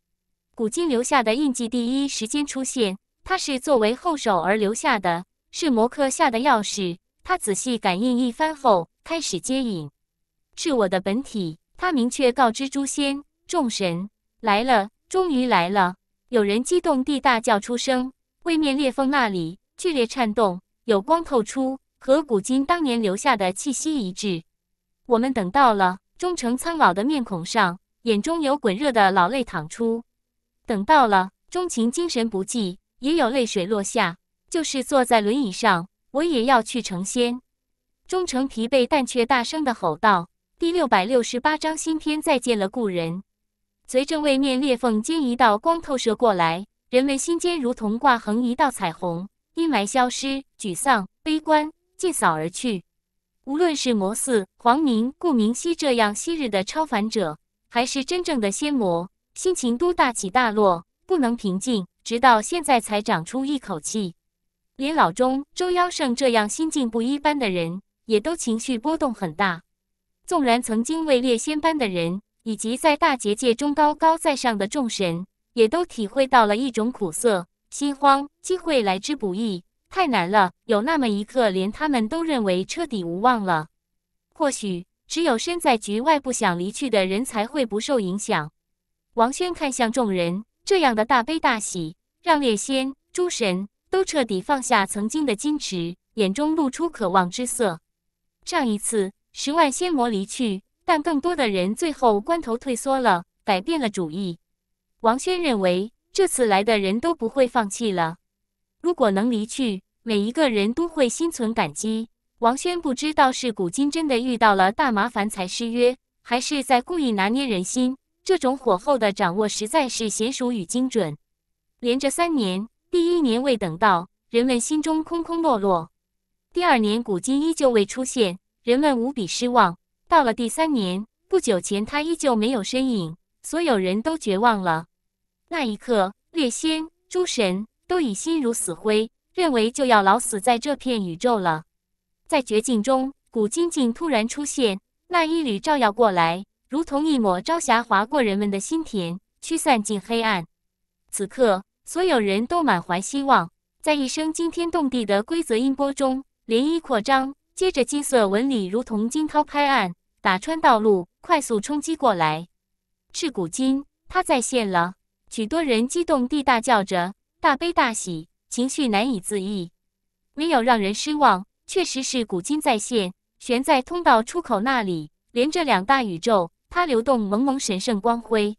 古今留下的印记第一时间出现，他是作为后手而留下的，是摩克下的钥匙。他仔细感应一番后，开始接引，是我的本体。他明确告知诸仙众神，来了，终于来了！有人激动地大叫出声。位面裂缝那里剧烈颤动，有光透出，和古今当年留下的气息一致。我们等到了。忠诚苍老的面孔上，眼中有滚热的老泪淌出。等到了钟情，精神不济，也有泪水落下。就是坐在轮椅上，我也要去成仙。钟诚疲惫，但却大声的吼道：“第六百六十八章新篇再见了故人。”随着位面裂缝间一道光透射过来，人们心间如同挂横一道彩虹，阴霾消失，沮丧、悲观尽扫而去。无论是魔四、黄明、顾明熙这样昔日的超凡者，还是真正的仙魔，心情都大起大落，不能平静。直到现在才长出一口气。连老钟、周妖圣这样心境不一般的人，也都情绪波动很大。纵然曾经位列仙班的人，以及在大结界中高高在上的众神，也都体会到了一种苦涩、心慌。机会来之不易。太难了，有那么一刻，连他们都认为彻底无望了。或许只有身在局外、不想离去的人才会不受影响。王轩看向众人，这样的大悲大喜，让烈仙诸神都彻底放下曾经的矜持，眼中露出渴望之色。上一次十万仙魔离去，但更多的人最后关头退缩了，改变了主意。王轩认为，这次来的人都不会放弃了。如果能离去，每一个人都会心存感激。王轩不知道是古今真的遇到了大麻烦才失约，还是在故意拿捏人心。这种火候的掌握实在是娴熟与精准。连着三年，第一年未等到，人们心中空空落落；第二年古今依旧未出现，人们无比失望；到了第三年，不久前他依旧没有身影，所有人都绝望了。那一刻，列仙诸神。都已心如死灰，认为就要老死在这片宇宙了。在绝境中，古金竟突然出现，那一缕照耀过来，如同一抹朝霞划过人们的心田，驱散尽黑暗。此刻，所有人都满怀希望。在一声惊天动地的规则音波中，涟漪扩张，接着金色纹理如同惊涛拍岸，打穿道路，快速冲击过来。赤古金，他再现了！许多人激动地大叫着。大悲大喜，情绪难以自抑。没有让人失望，确实是古今再现，悬在通道出口那里，连着两大宇宙，它流动蒙蒙神圣光辉。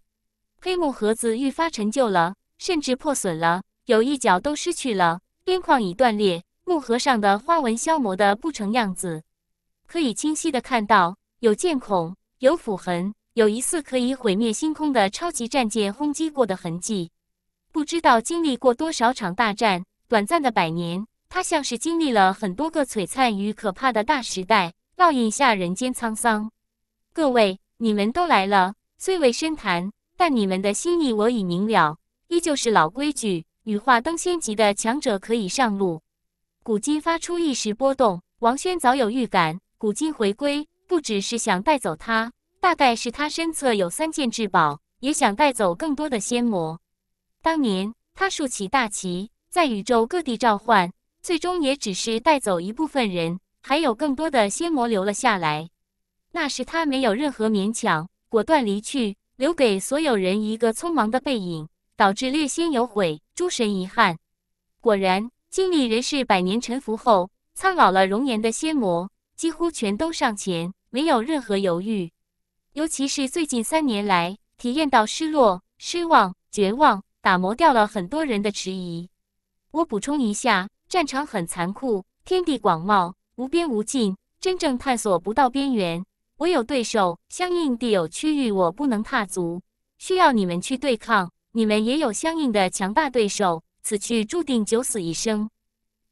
黑木盒子愈发陈旧了，甚至破损了，有一角都失去了，边框已断裂，木盒上的花纹消磨得不成样子。可以清晰的看到，有剑孔，有斧痕，有疑似可以毁灭星空的超级战舰轰击过的痕迹。不知道经历过多少场大战，短暂的百年，他像是经历了很多个璀璨与可怕的大时代，烙印下人间沧桑。各位，你们都来了，虽未深谈，但你们的心意我已明了。依旧是老规矩，羽化登仙级的强者可以上路。古今发出一时波动，王轩早有预感。古今回归，不只是想带走他，大概是他身侧有三件至宝，也想带走更多的仙魔。当年他竖起大旗，在宇宙各地召唤，最终也只是带走一部分人，还有更多的仙魔留了下来。那时他没有任何勉强，果断离去，留给所有人一个匆忙的背影，导致略仙有悔，诸神遗憾。果然，经历人世百年沉浮后，苍老了容颜的仙魔几乎全都上前，没有任何犹豫。尤其是最近三年来，体验到失落、失望、绝望。打磨掉了很多人的迟疑。我补充一下，战场很残酷，天地广袤无边无尽，真正探索不到边缘。我有对手，相应地有区域我不能踏足，需要你们去对抗。你们也有相应的强大对手，此去注定九死一生。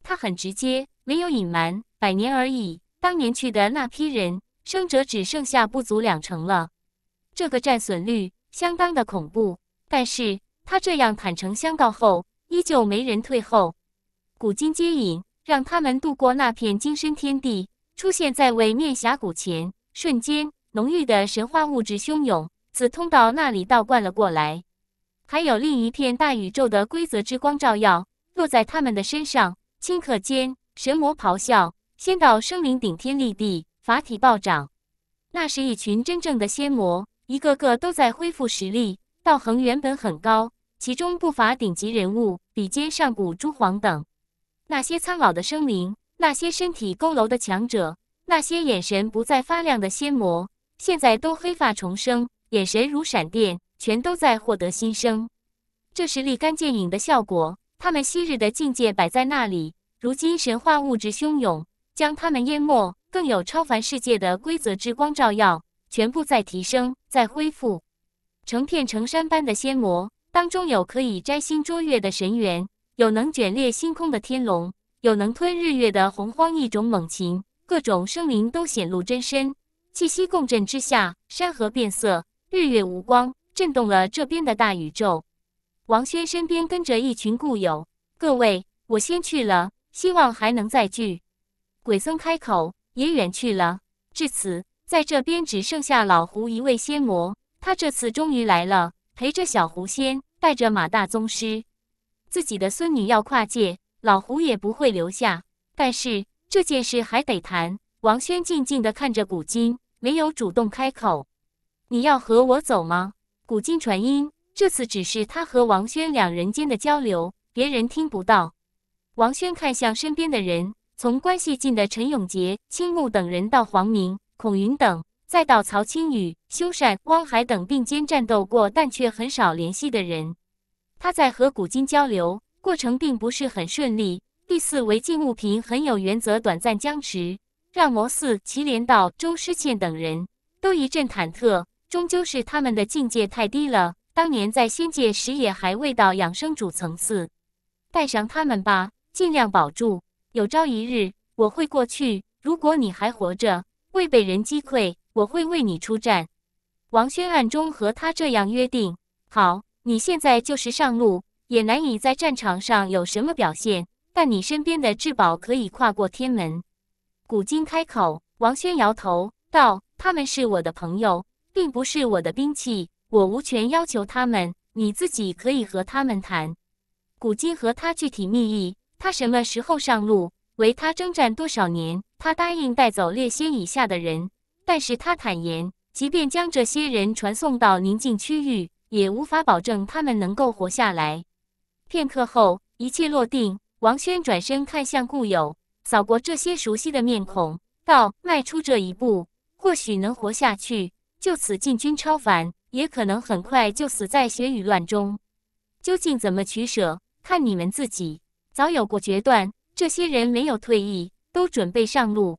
他很直接，没有隐瞒。百年而已，当年去的那批人，生者只剩下不足两成了。这个战损率相当的恐怖，但是。他这样坦诚相告后，依旧没人退后。古今接引，让他们度过那片金身天地，出现在位面峡谷前。瞬间，浓郁的神话物质汹涌，自通道那里倒灌了过来，还有另一片大宇宙的规则之光照耀，落在他们的身上。顷刻间，神魔咆哮，仙道生灵顶天立地，法体暴涨。那是一群真正的仙魔，一个个都在恢复实力。道恒原本很高，其中不乏顶级人物，比肩上古诸皇等。那些苍老的生灵，那些身体佝偻的强者，那些眼神不再发亮的仙魔，现在都黑发重生，眼神如闪电，全都在获得新生。这是立竿见影的效果。他们昔日的境界摆在那里，如今神话物质汹涌，将他们淹没。更有超凡世界的规则之光照耀，全部在提升，在恢复。成片成山般的仙魔，当中有可以摘星捉月的神猿，有能卷裂星空的天龙，有能吞日月的洪荒异种猛禽，各种生灵都显露真身，气息共振之下，山河变色，日月无光，震动了这边的大宇宙。王轩身边跟着一群故友，各位，我先去了，希望还能再聚。鬼僧开口，也远去了。至此，在这边只剩下老胡一位仙魔。他这次终于来了，陪着小狐仙，带着马大宗师。自己的孙女要跨界，老胡也不会留下。但是这件事还得谈。王轩静静地看着古今，没有主动开口。你要和我走吗？古今传音。这次只是他和王轩两人间的交流，别人听不到。王轩看向身边的人，从关系近的陈永杰、青木等人，到黄明、孔云等。再到曹青宇、修善、汪海等并肩战斗过，但却很少联系的人。他在和古今交流过程，并不是很顺利。第四违禁物品很有原则，短暂僵持，让魔四祁连道、周师倩等人都一阵忐忑。终究是他们的境界太低了，当年在仙界时也还未到养生主层次。带上他们吧，尽量保住。有朝一日我会过去，如果你还活着，未被人击溃。我会为你出战。王轩暗中和他这样约定。好，你现在就是上路，也难以在战场上有什么表现。但你身边的至宝可以跨过天门。古今开口，王轩摇头道：“他们是我的朋友，并不是我的兵器，我无权要求他们。你自己可以和他们谈。”古今和他具体密议，他什么时候上路？为他征战多少年？他答应带走列仙以下的人。但是他坦言，即便将这些人传送到宁静区域，也无法保证他们能够活下来。片刻后，一切落定，王轩转身看向故友，扫过这些熟悉的面孔，道：“迈出这一步，或许能活下去，就此进军超凡；也可能很快就死在血雨乱中。究竟怎么取舍，看你们自己。早有过决断，这些人没有退役，都准备上路，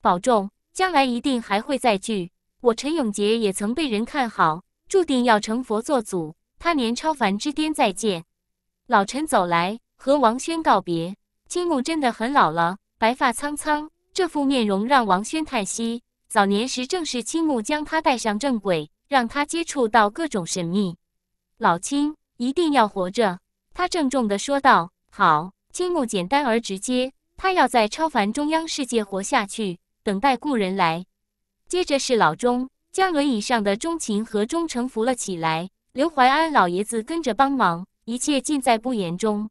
保重。”将来一定还会再聚。我陈永杰也曾被人看好，注定要成佛作祖。他年超凡之巅，再见。老陈走来，和王轩告别。青木真的很老了，白发苍苍，这副面容让王轩叹息。早年时，正是青木将他带上正轨，让他接触到各种神秘。老青，一定要活着。他郑重地说道。好。青木简单而直接，他要在超凡中央世界活下去。等待故人来。接着是老钟将轮椅上的钟情和钟诚扶了起来，刘淮安老爷子跟着帮忙，一切尽在不言中。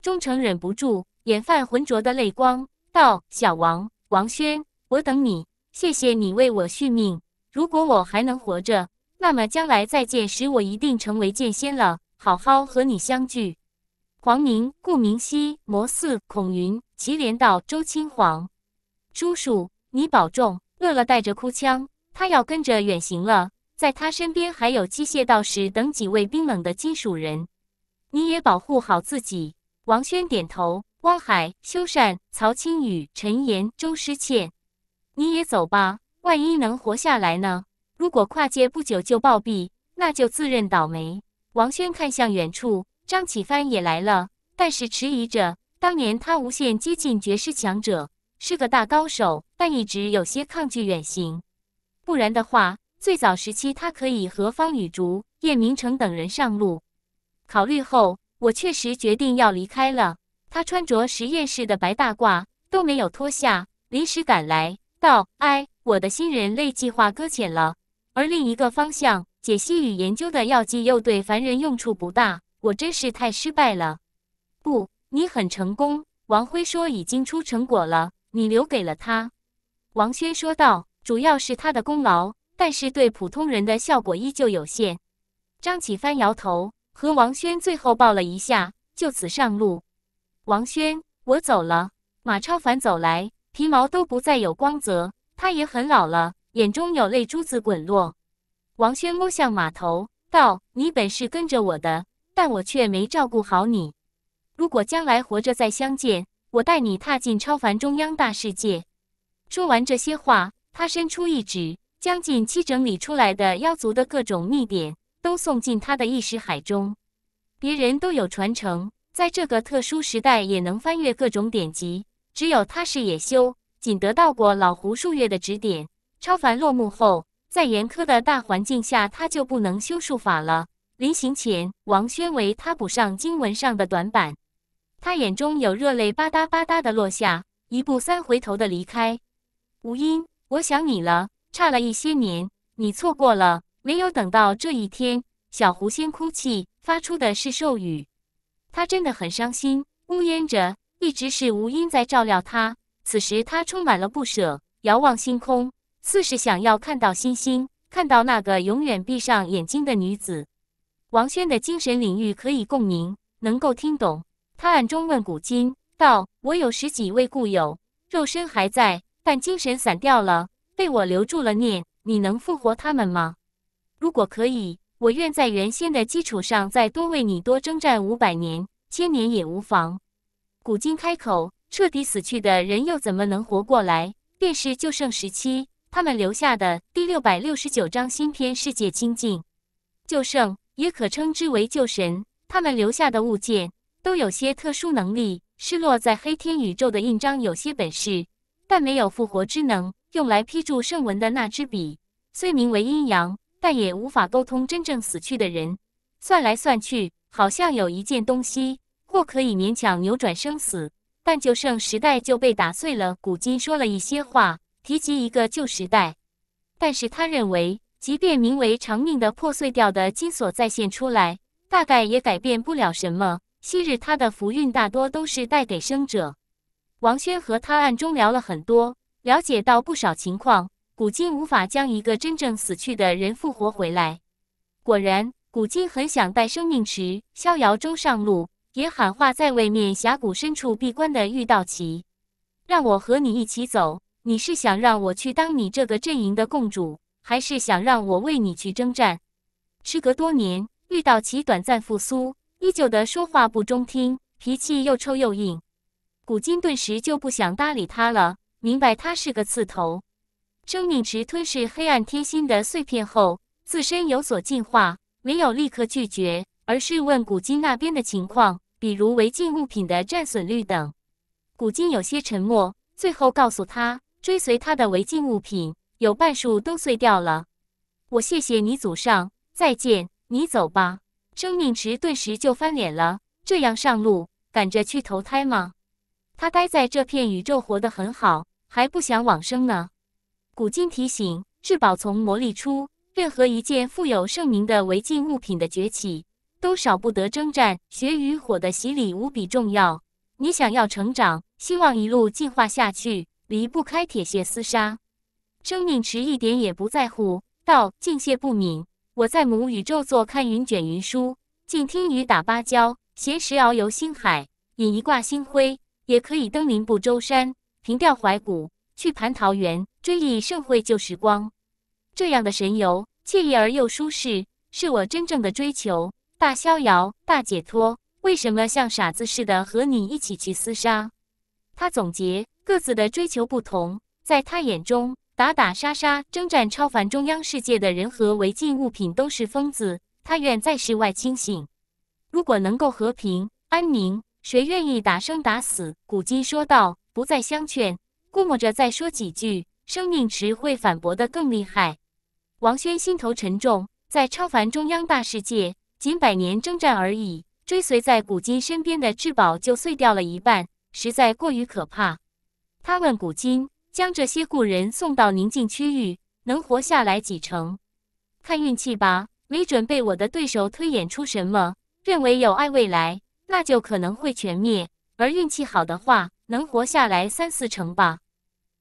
钟诚忍不住眼泛浑浊的泪光，道：“小王，王轩，我等你。谢谢你为我续命。如果我还能活着，那么将来再见时，我一定成为剑仙了，好好和你相聚。”黄明、顾明熙、魔四、孔云、祁连道、周青、黄叔叔。你保重，乐乐带着哭腔，他要跟着远行了。在他身边还有机械道士等几位冰冷的金属人。你也保护好自己。王轩点头。汪海、修善、曹青宇、陈岩、周诗倩，你也走吧。万一能活下来呢？如果跨界不久就暴毙，那就自认倒霉。王轩看向远处，张启帆也来了，但是迟疑着。当年他无限接近绝世强者。是个大高手，但一直有些抗拒远行。不然的话，最早时期他可以和方雨竹、叶明成等人上路。考虑后，我确实决定要离开了。他穿着实验室的白大褂都没有脱下，临时赶来，道：“哎，我的新人类计划搁浅了。而另一个方向，解析与研究的药剂又对凡人用处不大。我真是太失败了。”不，你很成功。王辉说已经出成果了。你留给了他，王轩说道：“主要是他的功劳，但是对普通人的效果依旧有限。”张启帆摇头，和王轩最后抱了一下，就此上路。王轩，我走了。马超凡走来，皮毛都不再有光泽，他也很老了，眼中有泪珠子滚落。王轩摸向马头，道：“你本是跟着我的，但我却没照顾好你。如果将来活着再相见。”我带你踏进超凡中央大世界。说完这些话，他伸出一指，将近期整理出来的妖族的各种秘典都送进他的意识海中。别人都有传承，在这个特殊时代也能翻阅各种典籍，只有他是野修，仅得到过老胡数月的指点。超凡落幕后，在严苛的大环境下，他就不能修术法了。临行前，王轩为他补上经文上的短板。他眼中有热泪吧嗒吧嗒的落下，一步三回头的离开。吴音，我想你了，差了一些年，你错过了，没有等到这一天。小狐仙哭泣，发出的是兽语，他真的很伤心，呜咽着。一直是吴音在照料他，此时他充满了不舍，遥望星空，似是想要看到星星，看到那个永远闭上眼睛的女子。王轩的精神领域可以共鸣，能够听懂。他暗中问古今道：“我有十几位故友，肉身还在，但精神散掉了，被我留住了念。你能复活他们吗？如果可以，我愿在原先的基础上再多为你多征战五百年、千年也无妨。”古今开口：“彻底死去的人又怎么能活过来？便是旧圣时期他们留下的第六百六十九章新篇世界清净，旧圣也可称之为旧神，他们留下的物件。”都有些特殊能力，失落在黑天宇宙的印章有些本事，但没有复活之能。用来批注圣文的那支笔，虽名为阴阳，但也无法沟通真正死去的人。算来算去，好像有一件东西或可以勉强扭转生死，但旧圣时代就被打碎了。古今说了一些话，提及一个旧时代，但是他认为，即便名为长命的破碎掉的金锁再现出来，大概也改变不了什么。昔日他的福运大多都是带给生者。王轩和他暗中聊了很多，了解到不少情况。古今无法将一个真正死去的人复活回来。果然，古今很想带生命池逍遥舟上路，也喊话在外面峡谷深处闭关的玉道奇：“让我和你一起走。你是想让我去当你这个阵营的共主，还是想让我为你去征战？”时隔多年，玉道奇短暂复苏。依旧的说话不中听，脾气又臭又硬，古今顿时就不想搭理他了。明白他是个刺头。生命池吞噬黑暗天心的碎片后，自身有所进化，没有立刻拒绝，而是问古今那边的情况，比如违禁物品的战损率等。古今有些沉默，最后告诉他，追随他的违禁物品有半数都碎掉了。我谢谢你祖上，再见，你走吧。生命池顿时就翻脸了，这样上路赶着去投胎吗？他待在这片宇宙活得很好，还不想往生呢。古今提醒：至宝从磨砺出，任何一件富有盛名的违禁物品的崛起，都少不得征战血与火的洗礼，无比重要。你想要成长，希望一路进化下去，离不开铁血厮杀。生命池一点也不在乎，道敬谢不敏。我在母宇宙坐看云卷云舒，静听雨打芭蕉，闲时遨游星海，饮一挂星辉，也可以登临不周山，凭吊怀古，去蟠桃园追忆盛会旧时光。这样的神游，惬意而又舒适，是我真正的追求，大逍遥，大解脱。为什么像傻子似的和你一起去厮杀？他总结各自的追求不同，在他眼中。打打杀杀，征战超凡中央世界的人和违禁物品都是疯子。他愿在世外清醒。如果能够和平安宁，谁愿意打生打死？古今说道，不再相劝。估摸着再说几句，生命池会反驳得更厉害。王轩心头沉重，在超凡中央大世界，仅百年征战而已，追随在古今身边的至宝就碎掉了一半，实在过于可怕。他问古今。将这些故人送到宁静区域，能活下来几成？看运气吧，没准被我的对手推演出什么，认为有爱未来，那就可能会全灭；而运气好的话，能活下来三四成吧。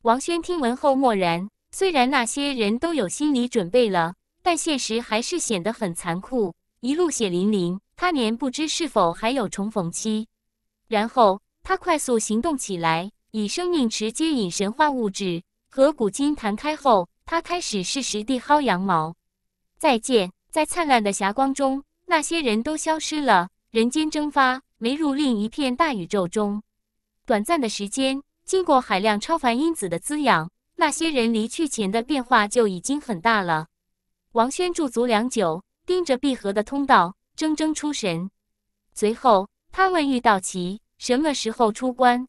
王轩听闻后默然，虽然那些人都有心理准备了，但现实还是显得很残酷，一路血淋淋，他连不知是否还有重逢期。然后他快速行动起来。以生命池接引神话物质和古今谈开后，他开始适时地薅羊毛。再见，在灿烂的霞光中，那些人都消失了，人间蒸发，没入另一片大宇宙中。短暂的时间，经过海量超凡因子的滋养，那些人离去前的变化就已经很大了。王轩驻足良久，盯着闭合的通道，怔怔出神。随后，他问玉道奇：“什么时候出关？”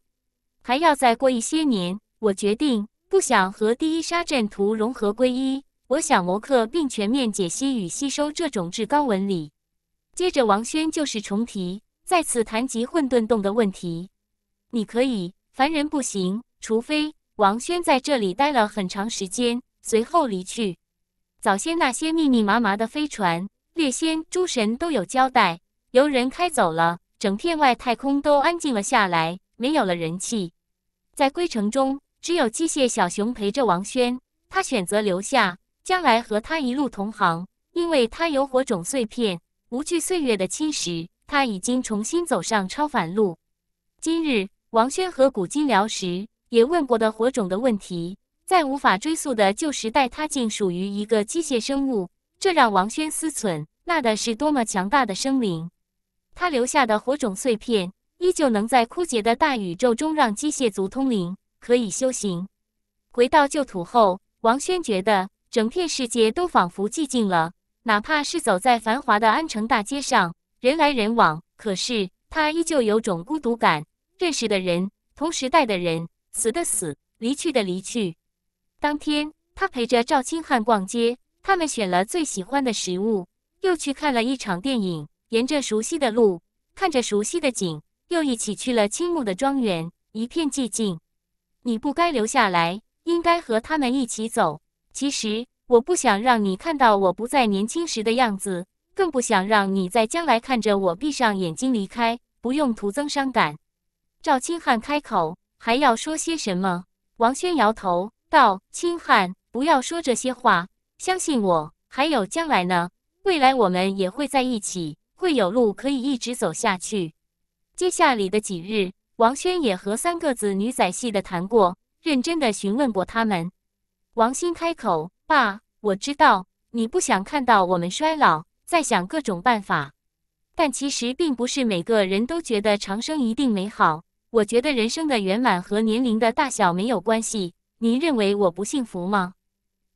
还要再过一些年，我决定不想和第一沙阵图融合归一，我想谋克并全面解析与吸收这种至高纹理。接着，王轩就是重提，再次谈及混沌洞的问题。你可以，凡人不行，除非王轩在这里待了很长时间，随后离去。早先那些密密麻麻的飞船，列仙、诸神都有交代，游人开走了，整片外太空都安静了下来。没有了人气，在归程中，只有机械小熊陪着王轩。他选择留下，将来和他一路同行，因为他有火种碎片，无惧岁月的侵蚀。他已经重新走上超凡路。今日王轩和古今聊时，也问过的火种的问题。在无法追溯的旧时代，他竟属于一个机械生物，这让王轩思忖，那的是多么强大的生灵。他留下的火种碎片。依旧能在枯竭的大宇宙中让机械族通灵，可以修行。回到旧土后，王轩觉得整片世界都仿佛寂静了。哪怕是走在繁华的安城大街上，人来人往，可是他依旧有种孤独感。认识的人，同时代的人，死的死，离去的离去。当天，他陪着赵清汉逛街，他们选了最喜欢的食物，又去看了一场电影，沿着熟悉的路，看着熟悉的景。又一起去了青木的庄园，一片寂静。你不该留下来，应该和他们一起走。其实我不想让你看到我不再年轻时的样子，更不想让你在将来看着我闭上眼睛离开，不用徒增伤感。赵清汉开口，还要说些什么？王轩摇头道：“清汉，不要说这些话，相信我，还有将来呢。未来我们也会在一起，会有路可以一直走下去。”接下来的几日，王轩也和三个子女仔细的谈过，认真的询问过他们。王鑫开口：“爸，我知道你不想看到我们衰老，在想各种办法。但其实并不是每个人都觉得长生一定美好。我觉得人生的圆满和年龄的大小没有关系。您认为我不幸福吗？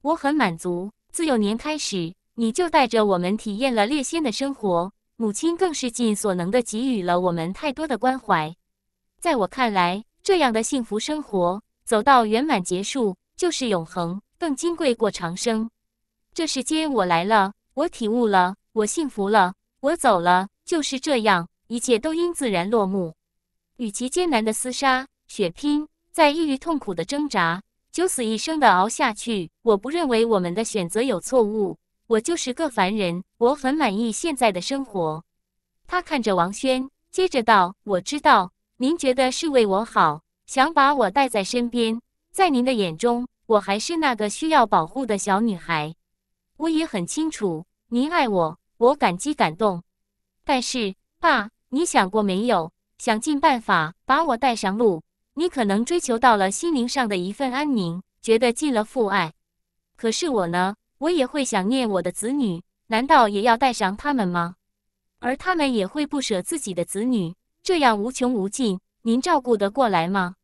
我很满足。自幼年开始，你就带着我们体验了猎仙的生活。”母亲更是尽所能的给予了我们太多的关怀。在我看来，这样的幸福生活走到圆满结束，就是永恒，更金贵过长生。这世间，我来了，我体悟了，我幸福了，我走了，就是这样，一切都应自然落幕。与其艰难的厮杀、血拼，在抑郁痛苦的挣扎、九死一生的熬下去，我不认为我们的选择有错误。我就是个凡人，我很满意现在的生活。他看着王轩，接着道：“我知道您觉得是为我好，想把我带在身边，在您的眼中，我还是那个需要保护的小女孩。我也很清楚，您爱我，我感激感动。但是，爸，你想过没有，想尽办法把我带上路？你可能追求到了心灵上的一份安宁，觉得尽了父爱。可是我呢？”我也会想念我的子女，难道也要带上他们吗？而他们也会不舍自己的子女，这样无穷无尽，您照顾得过来吗？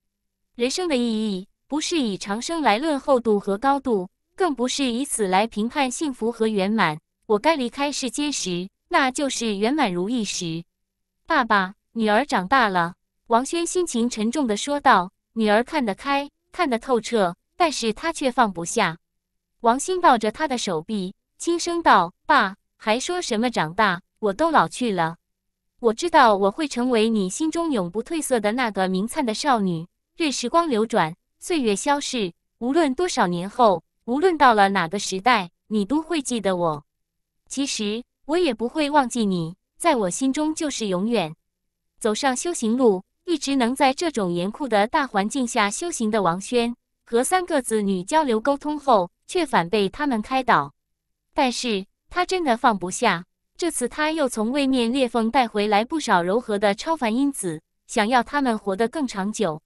人生的意义不是以长生来论厚度和高度，更不是以此来评判幸福和圆满。我该离开世间时，那就是圆满如意时。爸爸，女儿长大了。王轩心情沉重地说道：“女儿看得开，看得透彻，但是她却放不下。”王鑫抱着他的手臂，轻声道：“爸，还说什么长大？我都老去了。我知道我会成为你心中永不褪色的那个明灿的少女。任时光流转，岁月消逝，无论多少年后，无论到了哪个时代，你都会记得我。其实我也不会忘记你，在我心中就是永远。走上修行路，一直能在这种严酷的大环境下修行的王轩和三个子女交流沟通后。”却反被他们开导，但是他真的放不下。这次他又从位面裂缝带回来不少柔和的超凡因子，想要他们活得更长久。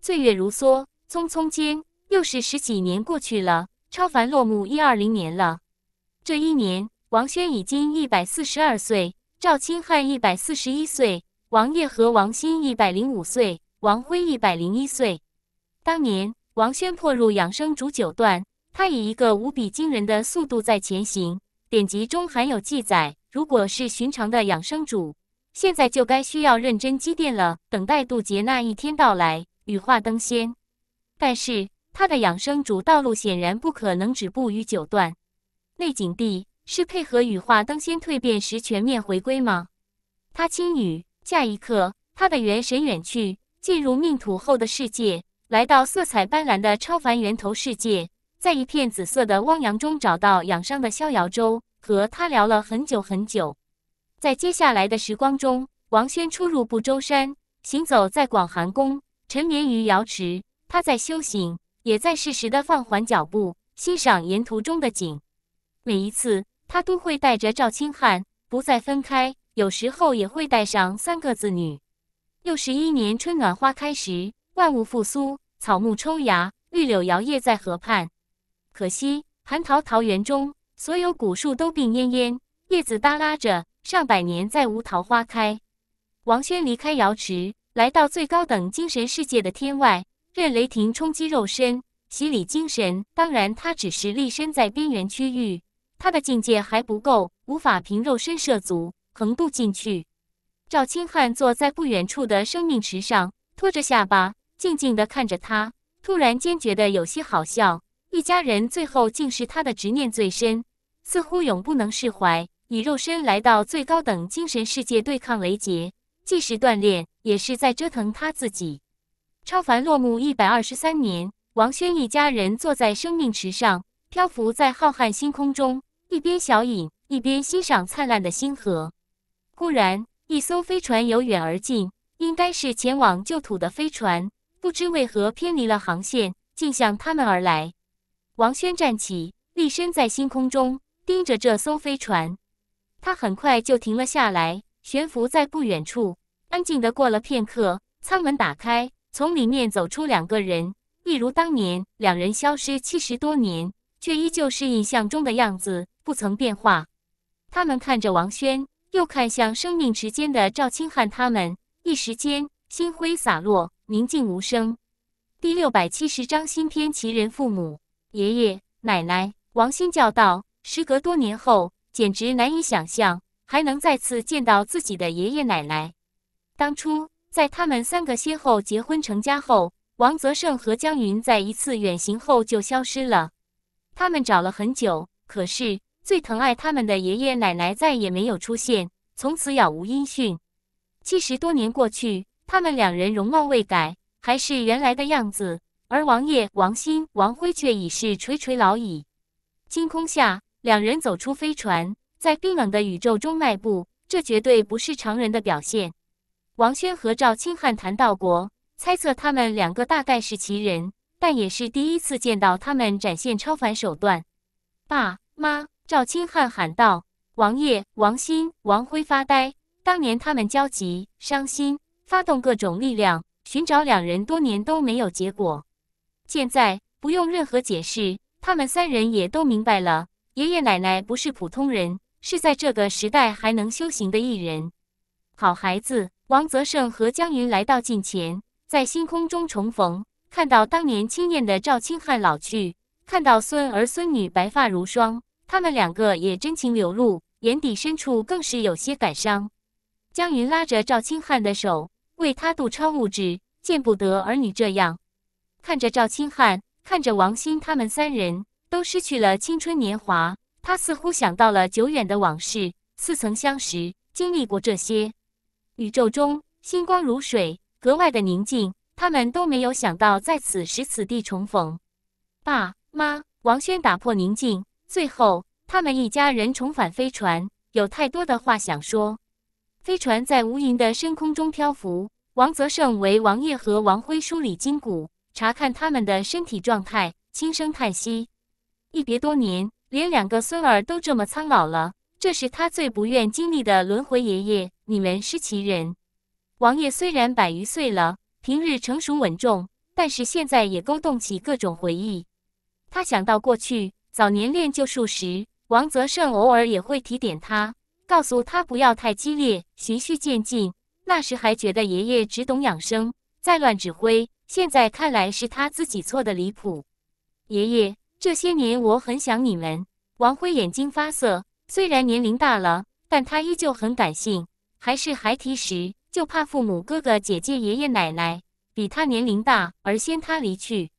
岁月如梭，匆匆间又是十几年过去了。超凡落幕一二零年了，这一年王轩已经一百四十二岁，赵清汉一百四十一岁，王烨和王鑫一百零五岁，王辉一百零一岁。当年王轩破入养生主九段。他以一个无比惊人的速度在前行。典籍中含有记载，如果是寻常的养生主，现在就该需要认真积淀了，等待渡劫那一天到来，羽化登仙。但是他的养生主道路显然不可能止步于九段。内景帝是配合羽化登仙蜕变时全面回归吗？他轻语，下一刻，他的元神远去，进入命土后的世界，来到色彩斑斓的超凡源头世界。在一片紫色的汪洋中找到养伤的逍遥舟，和他聊了很久很久。在接下来的时光中，王轩出入不周山，行走在广寒宫，沉眠于瑶池。他在修行，也在适时的放缓脚步，欣赏沿途中的景。每一次，他都会带着赵清汉，不再分开。有时候也会带上三个子女。六十一年春暖花开时，万物复苏，草木抽芽，绿柳摇曳在河畔。可惜，蟠桃桃园中所有古树都病恹恹，叶子耷拉着，上百年再无桃花开。王轩离开瑶池，来到最高等精神世界的天外，任雷霆冲击肉身，洗礼精神。当然，他只是立身在边缘区域，他的境界还不够，无法凭肉身涉足，横渡进去。赵清汉坐在不远处的生命池上，托着下巴，静静地看着他，突然间觉得有些好笑。一家人最后竟是他的执念最深，似乎永不能释怀。以肉身来到最高等精神世界对抗雷劫，即使锻炼，也是在折腾他自己。超凡落幕一百二十三年，王轩一家人坐在生命池上，漂浮在浩瀚星空中，一边小饮，一边欣赏灿烂的星河。忽然，一艘飞船由远而近，应该是前往旧土的飞船，不知为何偏离了航线，竟向他们而来。王轩站起，立身在星空中，盯着这艘飞船。他很快就停了下来，悬浮在不远处，安静的过了片刻。舱门打开，从里面走出两个人，一如当年。两人消失七十多年，却依旧是印象中的样子，不曾变化。他们看着王轩，又看向生命之间的赵清汉，他们一时间星辉洒落，宁静无声。第六百七十章新篇，奇人父母。爷爷奶奶，王鑫叫道。时隔多年后，简直难以想象还能再次见到自己的爷爷奶奶。当初在他们三个先后结婚成家后，王泽胜和江云在一次远行后就消失了。他们找了很久，可是最疼爱他们的爷爷奶奶再也没有出现，从此杳无音讯。七十多年过去，他们两人容貌未改，还是原来的样子。而王爷王鑫王辉却已是垂垂老矣。星空下，两人走出飞船，在冰冷的宇宙中迈步，这绝对不是常人的表现。王轩和赵清汉谈到过，猜测他们两个大概是奇人，但也是第一次见到他们展现超凡手段。爸妈，赵清汉喊道。王爷王鑫王辉发呆，当年他们焦急伤心，发动各种力量寻找两人，多年都没有结果。现在不用任何解释，他们三人也都明白了。爷爷奶奶不是普通人，是在这个时代还能修行的艺人。好孩子，王泽胜和江云来到近前，在星空中重逢，看到当年青艳的赵清汉老去，看到孙儿孙女白发如霜，他们两个也真情流露，眼底深处更是有些感伤。江云拉着赵清汉的手，为他渡超物质，见不得儿女这样。看着赵清汉，看着王鑫，他们三人都失去了青春年华。他似乎想到了久远的往事，似曾相识，经历过这些。宇宙中星光如水，格外的宁静。他们都没有想到在此时此地重逢。爸妈，王轩打破宁静。最后，他们一家人重返飞船，有太多的话想说。飞船在无垠的深空中漂浮。王泽胜为王烨和王辉梳理筋骨。查看他们的身体状态，轻声叹息。一别多年，连两个孙儿都这么苍老了，这是他最不愿经历的轮回。爷爷，你们是其人。王爷虽然百余岁了，平日成熟稳重，但是现在也勾动起各种回忆。他想到过去早年练旧术时，王泽胜偶尔也会提点他，告诉他不要太激烈，循序渐进。那时还觉得爷爷只懂养生，再乱指挥。现在看来是他自己错的离谱。爷爷，这些年我很想你们。王辉眼睛发涩，虽然年龄大了，但他依旧很感性。还是孩提时，就怕父母、哥哥、姐姐、爷爷奶奶比他年龄大而先他离去。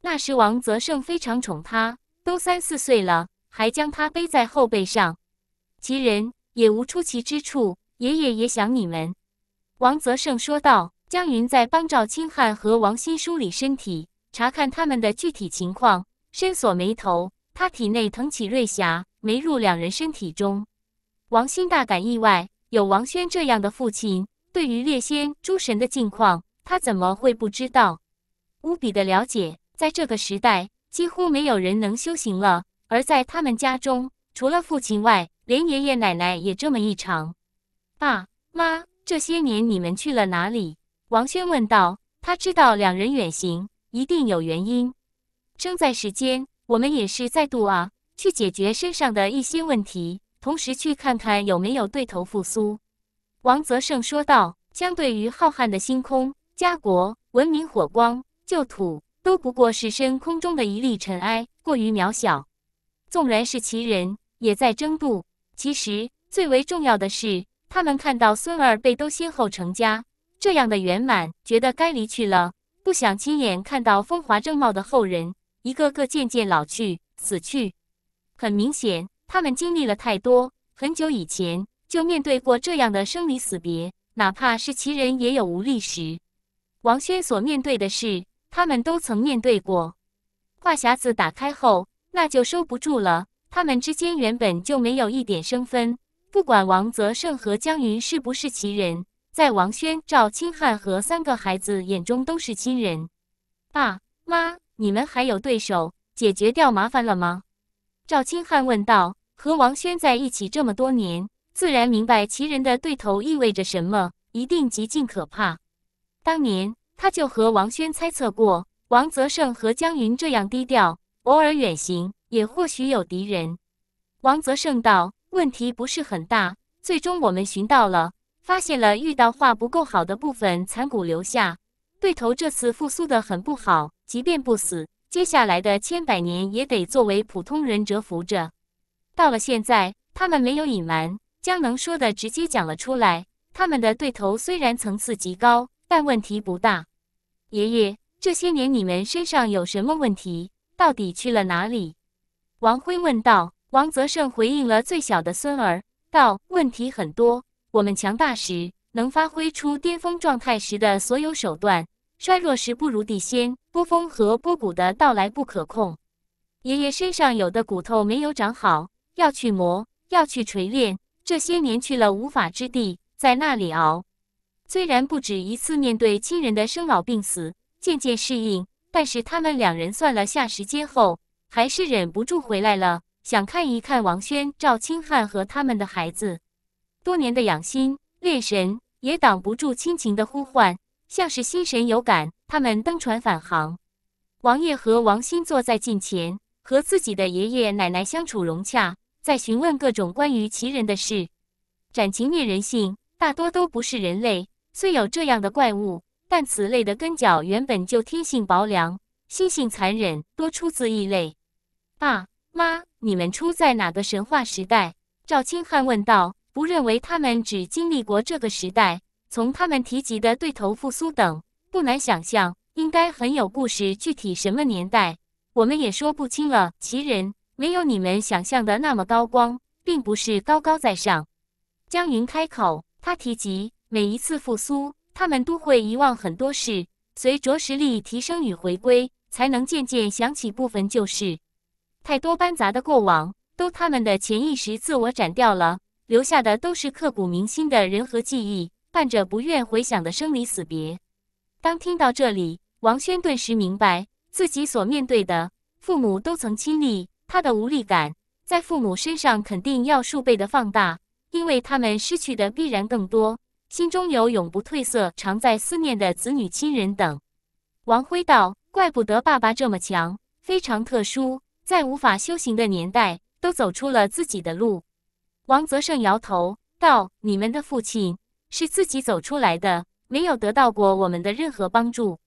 那时王泽胜非常宠他，都三四岁了，还将他背在后背上。其人也无出奇之处。爷爷也想你们。王泽胜说道。江云在帮赵清汉和王鑫梳理身体，查看他们的具体情况，深锁眉头。他体内腾起瑞霞，没入两人身体中。王鑫大感意外，有王轩这样的父亲，对于列仙诸神的境况，他怎么会不知道？无比的了解。在这个时代，几乎没有人能修行了，而在他们家中，除了父亲外，连爷爷奶奶也这么异常。爸妈，这些年你们去了哪里？王轩问道：“他知道两人远行一定有原因。正在时间，我们也是再度啊，去解决身上的一些问题，同时去看看有没有对头复苏。”王泽胜说道：“相对于浩瀚的星空、家国、文明、火光、旧土，都不过是深空中的一粒尘埃，过于渺小。纵然是其人，也在争渡。其实最为重要的是，他们看到孙儿辈都先后成家。”这样的圆满，觉得该离去了，不想亲眼看到风华正茂的后人一个个渐渐老去、死去。很明显，他们经历了太多，很久以前就面对过这样的生离死别，哪怕是其人也有无力时。王轩所面对的事，他们都曾面对过。话匣子打开后，那就收不住了。他们之间原本就没有一点生分，不管王泽胜和江云是不是其人。在王轩、赵清汉和三个孩子眼中都是亲人。爸妈，你们还有对手，解决掉麻烦了吗？赵清汉问道。和王轩在一起这么多年，自然明白其人的对头意味着什么，一定极尽可怕。当年他就和王轩猜测过，王泽胜和江云这样低调，偶尔远行，也或许有敌人。王泽胜道：“问题不是很大，最终我们寻到了。”发现了遇到画不够好的部分残骨留下，对头这次复苏的很不好，即便不死，接下来的千百年也得作为普通人蛰伏着。到了现在，他们没有隐瞒，将能说的直接讲了出来。他们的对头虽然层次极高，但问题不大。爷爷，这些年你们身上有什么问题？到底去了哪里？王辉问道。王泽胜回应了最小的孙儿道：“问题很多。”我们强大时能发挥出巅峰状态时的所有手段，衰弱时不如地仙。波峰和波谷的到来不可控。爷爷身上有的骨头没有长好，要去磨，要去锤炼。这些年去了无法之地，在那里熬。虽然不止一次面对亲人的生老病死，渐渐适应，但是他们两人算了下时间后，还是忍不住回来了，想看一看王轩、赵清汉和他们的孩子。多年的养心炼神也挡不住亲情的呼唤，像是心神有感，他们登船返航。王爷和王鑫坐在近前，和自己的爷爷奶奶相处融洽，在询问各种关于奇人的事。斩情灭人性，大多都不是人类。虽有这样的怪物，但此类的根脚原本就天性薄凉，心性残忍，多出自异类。爸妈，你们出在哪个神话时代？赵清汉问道。不认为他们只经历过这个时代，从他们提及的对头复苏等，不难想象，应该很有故事。具体什么年代，我们也说不清了。其人没有你们想象的那么高光，并不是高高在上。江云开口，他提及每一次复苏，他们都会遗忘很多事，随着实力提升与回归，才能渐渐想起部分旧事。太多斑杂的过往，都他们的潜意识自我斩掉了。留下的都是刻骨铭心的人和记忆，伴着不愿回想的生离死别。当听到这里，王轩顿时明白自己所面对的，父母都曾亲历，他的无力感在父母身上肯定要数倍的放大，因为他们失去的必然更多。心中有永不褪色、常在思念的子女、亲人等。王辉道：“怪不得爸爸这么强，非常特殊，在无法修行的年代，都走出了自己的路。”王泽胜摇头道：“你们的父亲是自己走出来的，没有得到过我们的任何帮助。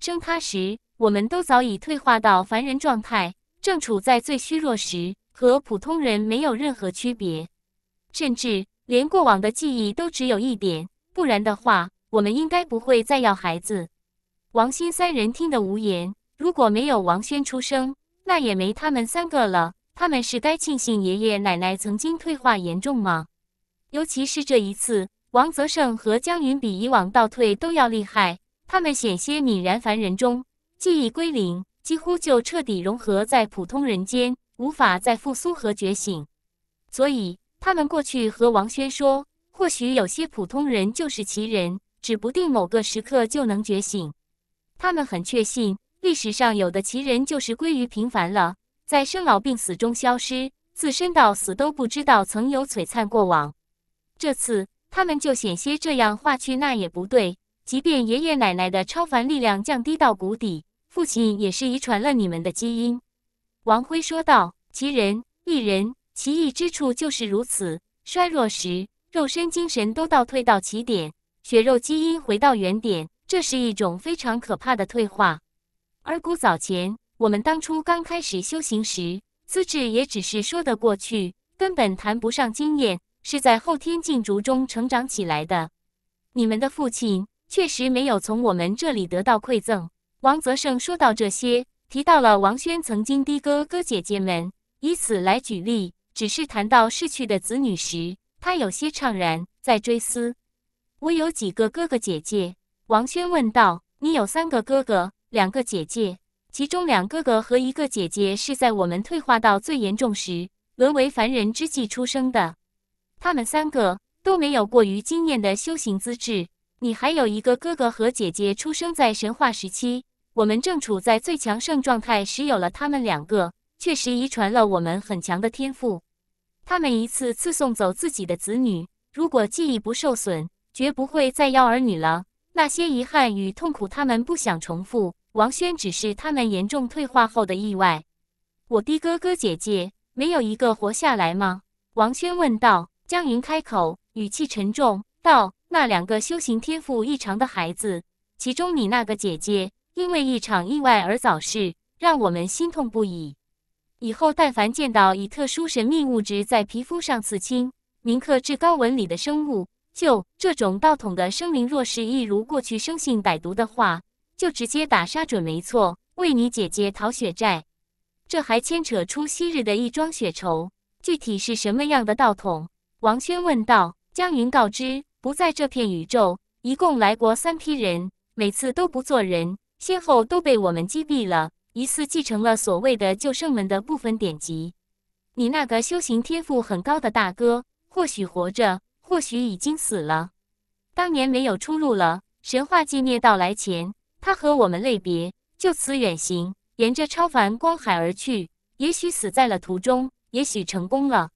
生他时，我们都早已退化到凡人状态，正处在最虚弱时，和普通人没有任何区别，甚至连过往的记忆都只有一点。不然的话，我们应该不会再要孩子。”王鑫三人听得无言。如果没有王轩出生，那也没他们三个了。他们是该庆幸爷爷奶奶曾经退化严重吗？尤其是这一次，王泽胜和江云比以往倒退都要厉害。他们险些泯然凡人中，记忆归零，几乎就彻底融合在普通人间，无法再复苏和觉醒。所以，他们过去和王轩说，或许有些普通人就是奇人，指不定某个时刻就能觉醒。他们很确信，历史上有的奇人就是归于平凡了。在生老病死中消失，自身到死都不知道曾有璀璨过往。这次他们就险些这样化去，那也不对。即便爷爷奶奶的超凡力量降低到谷底，父亲也是遗传了你们的基因。王辉说道：“其人异人，奇异之处就是如此。衰弱时，肉身、精神都倒退到起点，血肉基因回到原点，这是一种非常可怕的退化。而古早前。”我们当初刚开始修行时，资质也只是说得过去，根本谈不上经验，是在后天进逐中成长起来的。你们的父亲确实没有从我们这里得到馈赠。”王泽胜说到这些，提到了王轩曾经的哥哥姐姐们，以此来举例。只是谈到逝去的子女时，他有些怅然，在追思。我有几个哥哥姐姐？”王轩问道。“你有三个哥哥，两个姐姐。”其中两哥哥和一个姐姐是在我们退化到最严重时，沦为凡人之际出生的。他们三个都没有过于惊艳的修行资质。你还有一个哥哥和姐姐出生在神话时期，我们正处在最强盛状态时有了他们两个，确实遗传了我们很强的天赋。他们一次次送走自己的子女，如果记忆不受损，绝不会再要儿女了。那些遗憾与痛苦，他们不想重复。王轩只是他们严重退化后的意外。我的哥哥姐姐没有一个活下来吗？王轩问道。江云开口，语气沉重道：“那两个修行天赋异常的孩子，其中你那个姐姐，因为一场意外而早逝，让我们心痛不已。以后但凡见到以特殊神秘物质在皮肤上刺青、铭刻至高纹理的生物，就这种道统的生灵，若是一如过去生性歹毒的话。”就直接打杀，准没错。为你姐姐讨血债，这还牵扯出昔日的一桩血仇。具体是什么样的道统？王轩问道。江云告知，不在这片宇宙，一共来过三批人，每次都不做人，先后都被我们击毙了。疑似继承了所谓的旧圣门的部分典籍。你那个修行天赋很高的大哥，或许活着，或许已经死了。当年没有出路了，神话纪念到来前。他和我们类别就此远行，沿着超凡光海而去。也许死在了途中，也许成功了。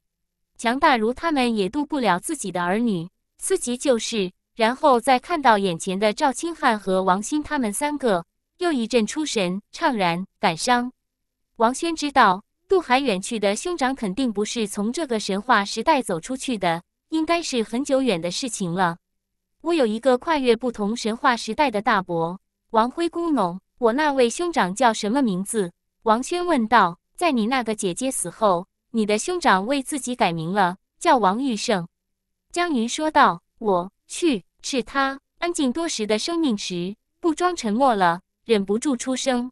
强大如他们也渡不了自己的儿女。思及旧事，然后再看到眼前的赵清汉和王鑫，他们三个又一阵出神、怅然、感伤。王轩知道渡海远去的兄长肯定不是从这个神话时代走出去的，应该是很久远的事情了。我有一个跨越不同神话时代的大伯。王辉咕哝：“我那位兄长叫什么名字？”王轩问道。在你那个姐姐死后，你的兄长为自己改名了，叫王玉胜。江云说道：“我去，是他！”安静多时的生命时，不装沉默了，忍不住出声。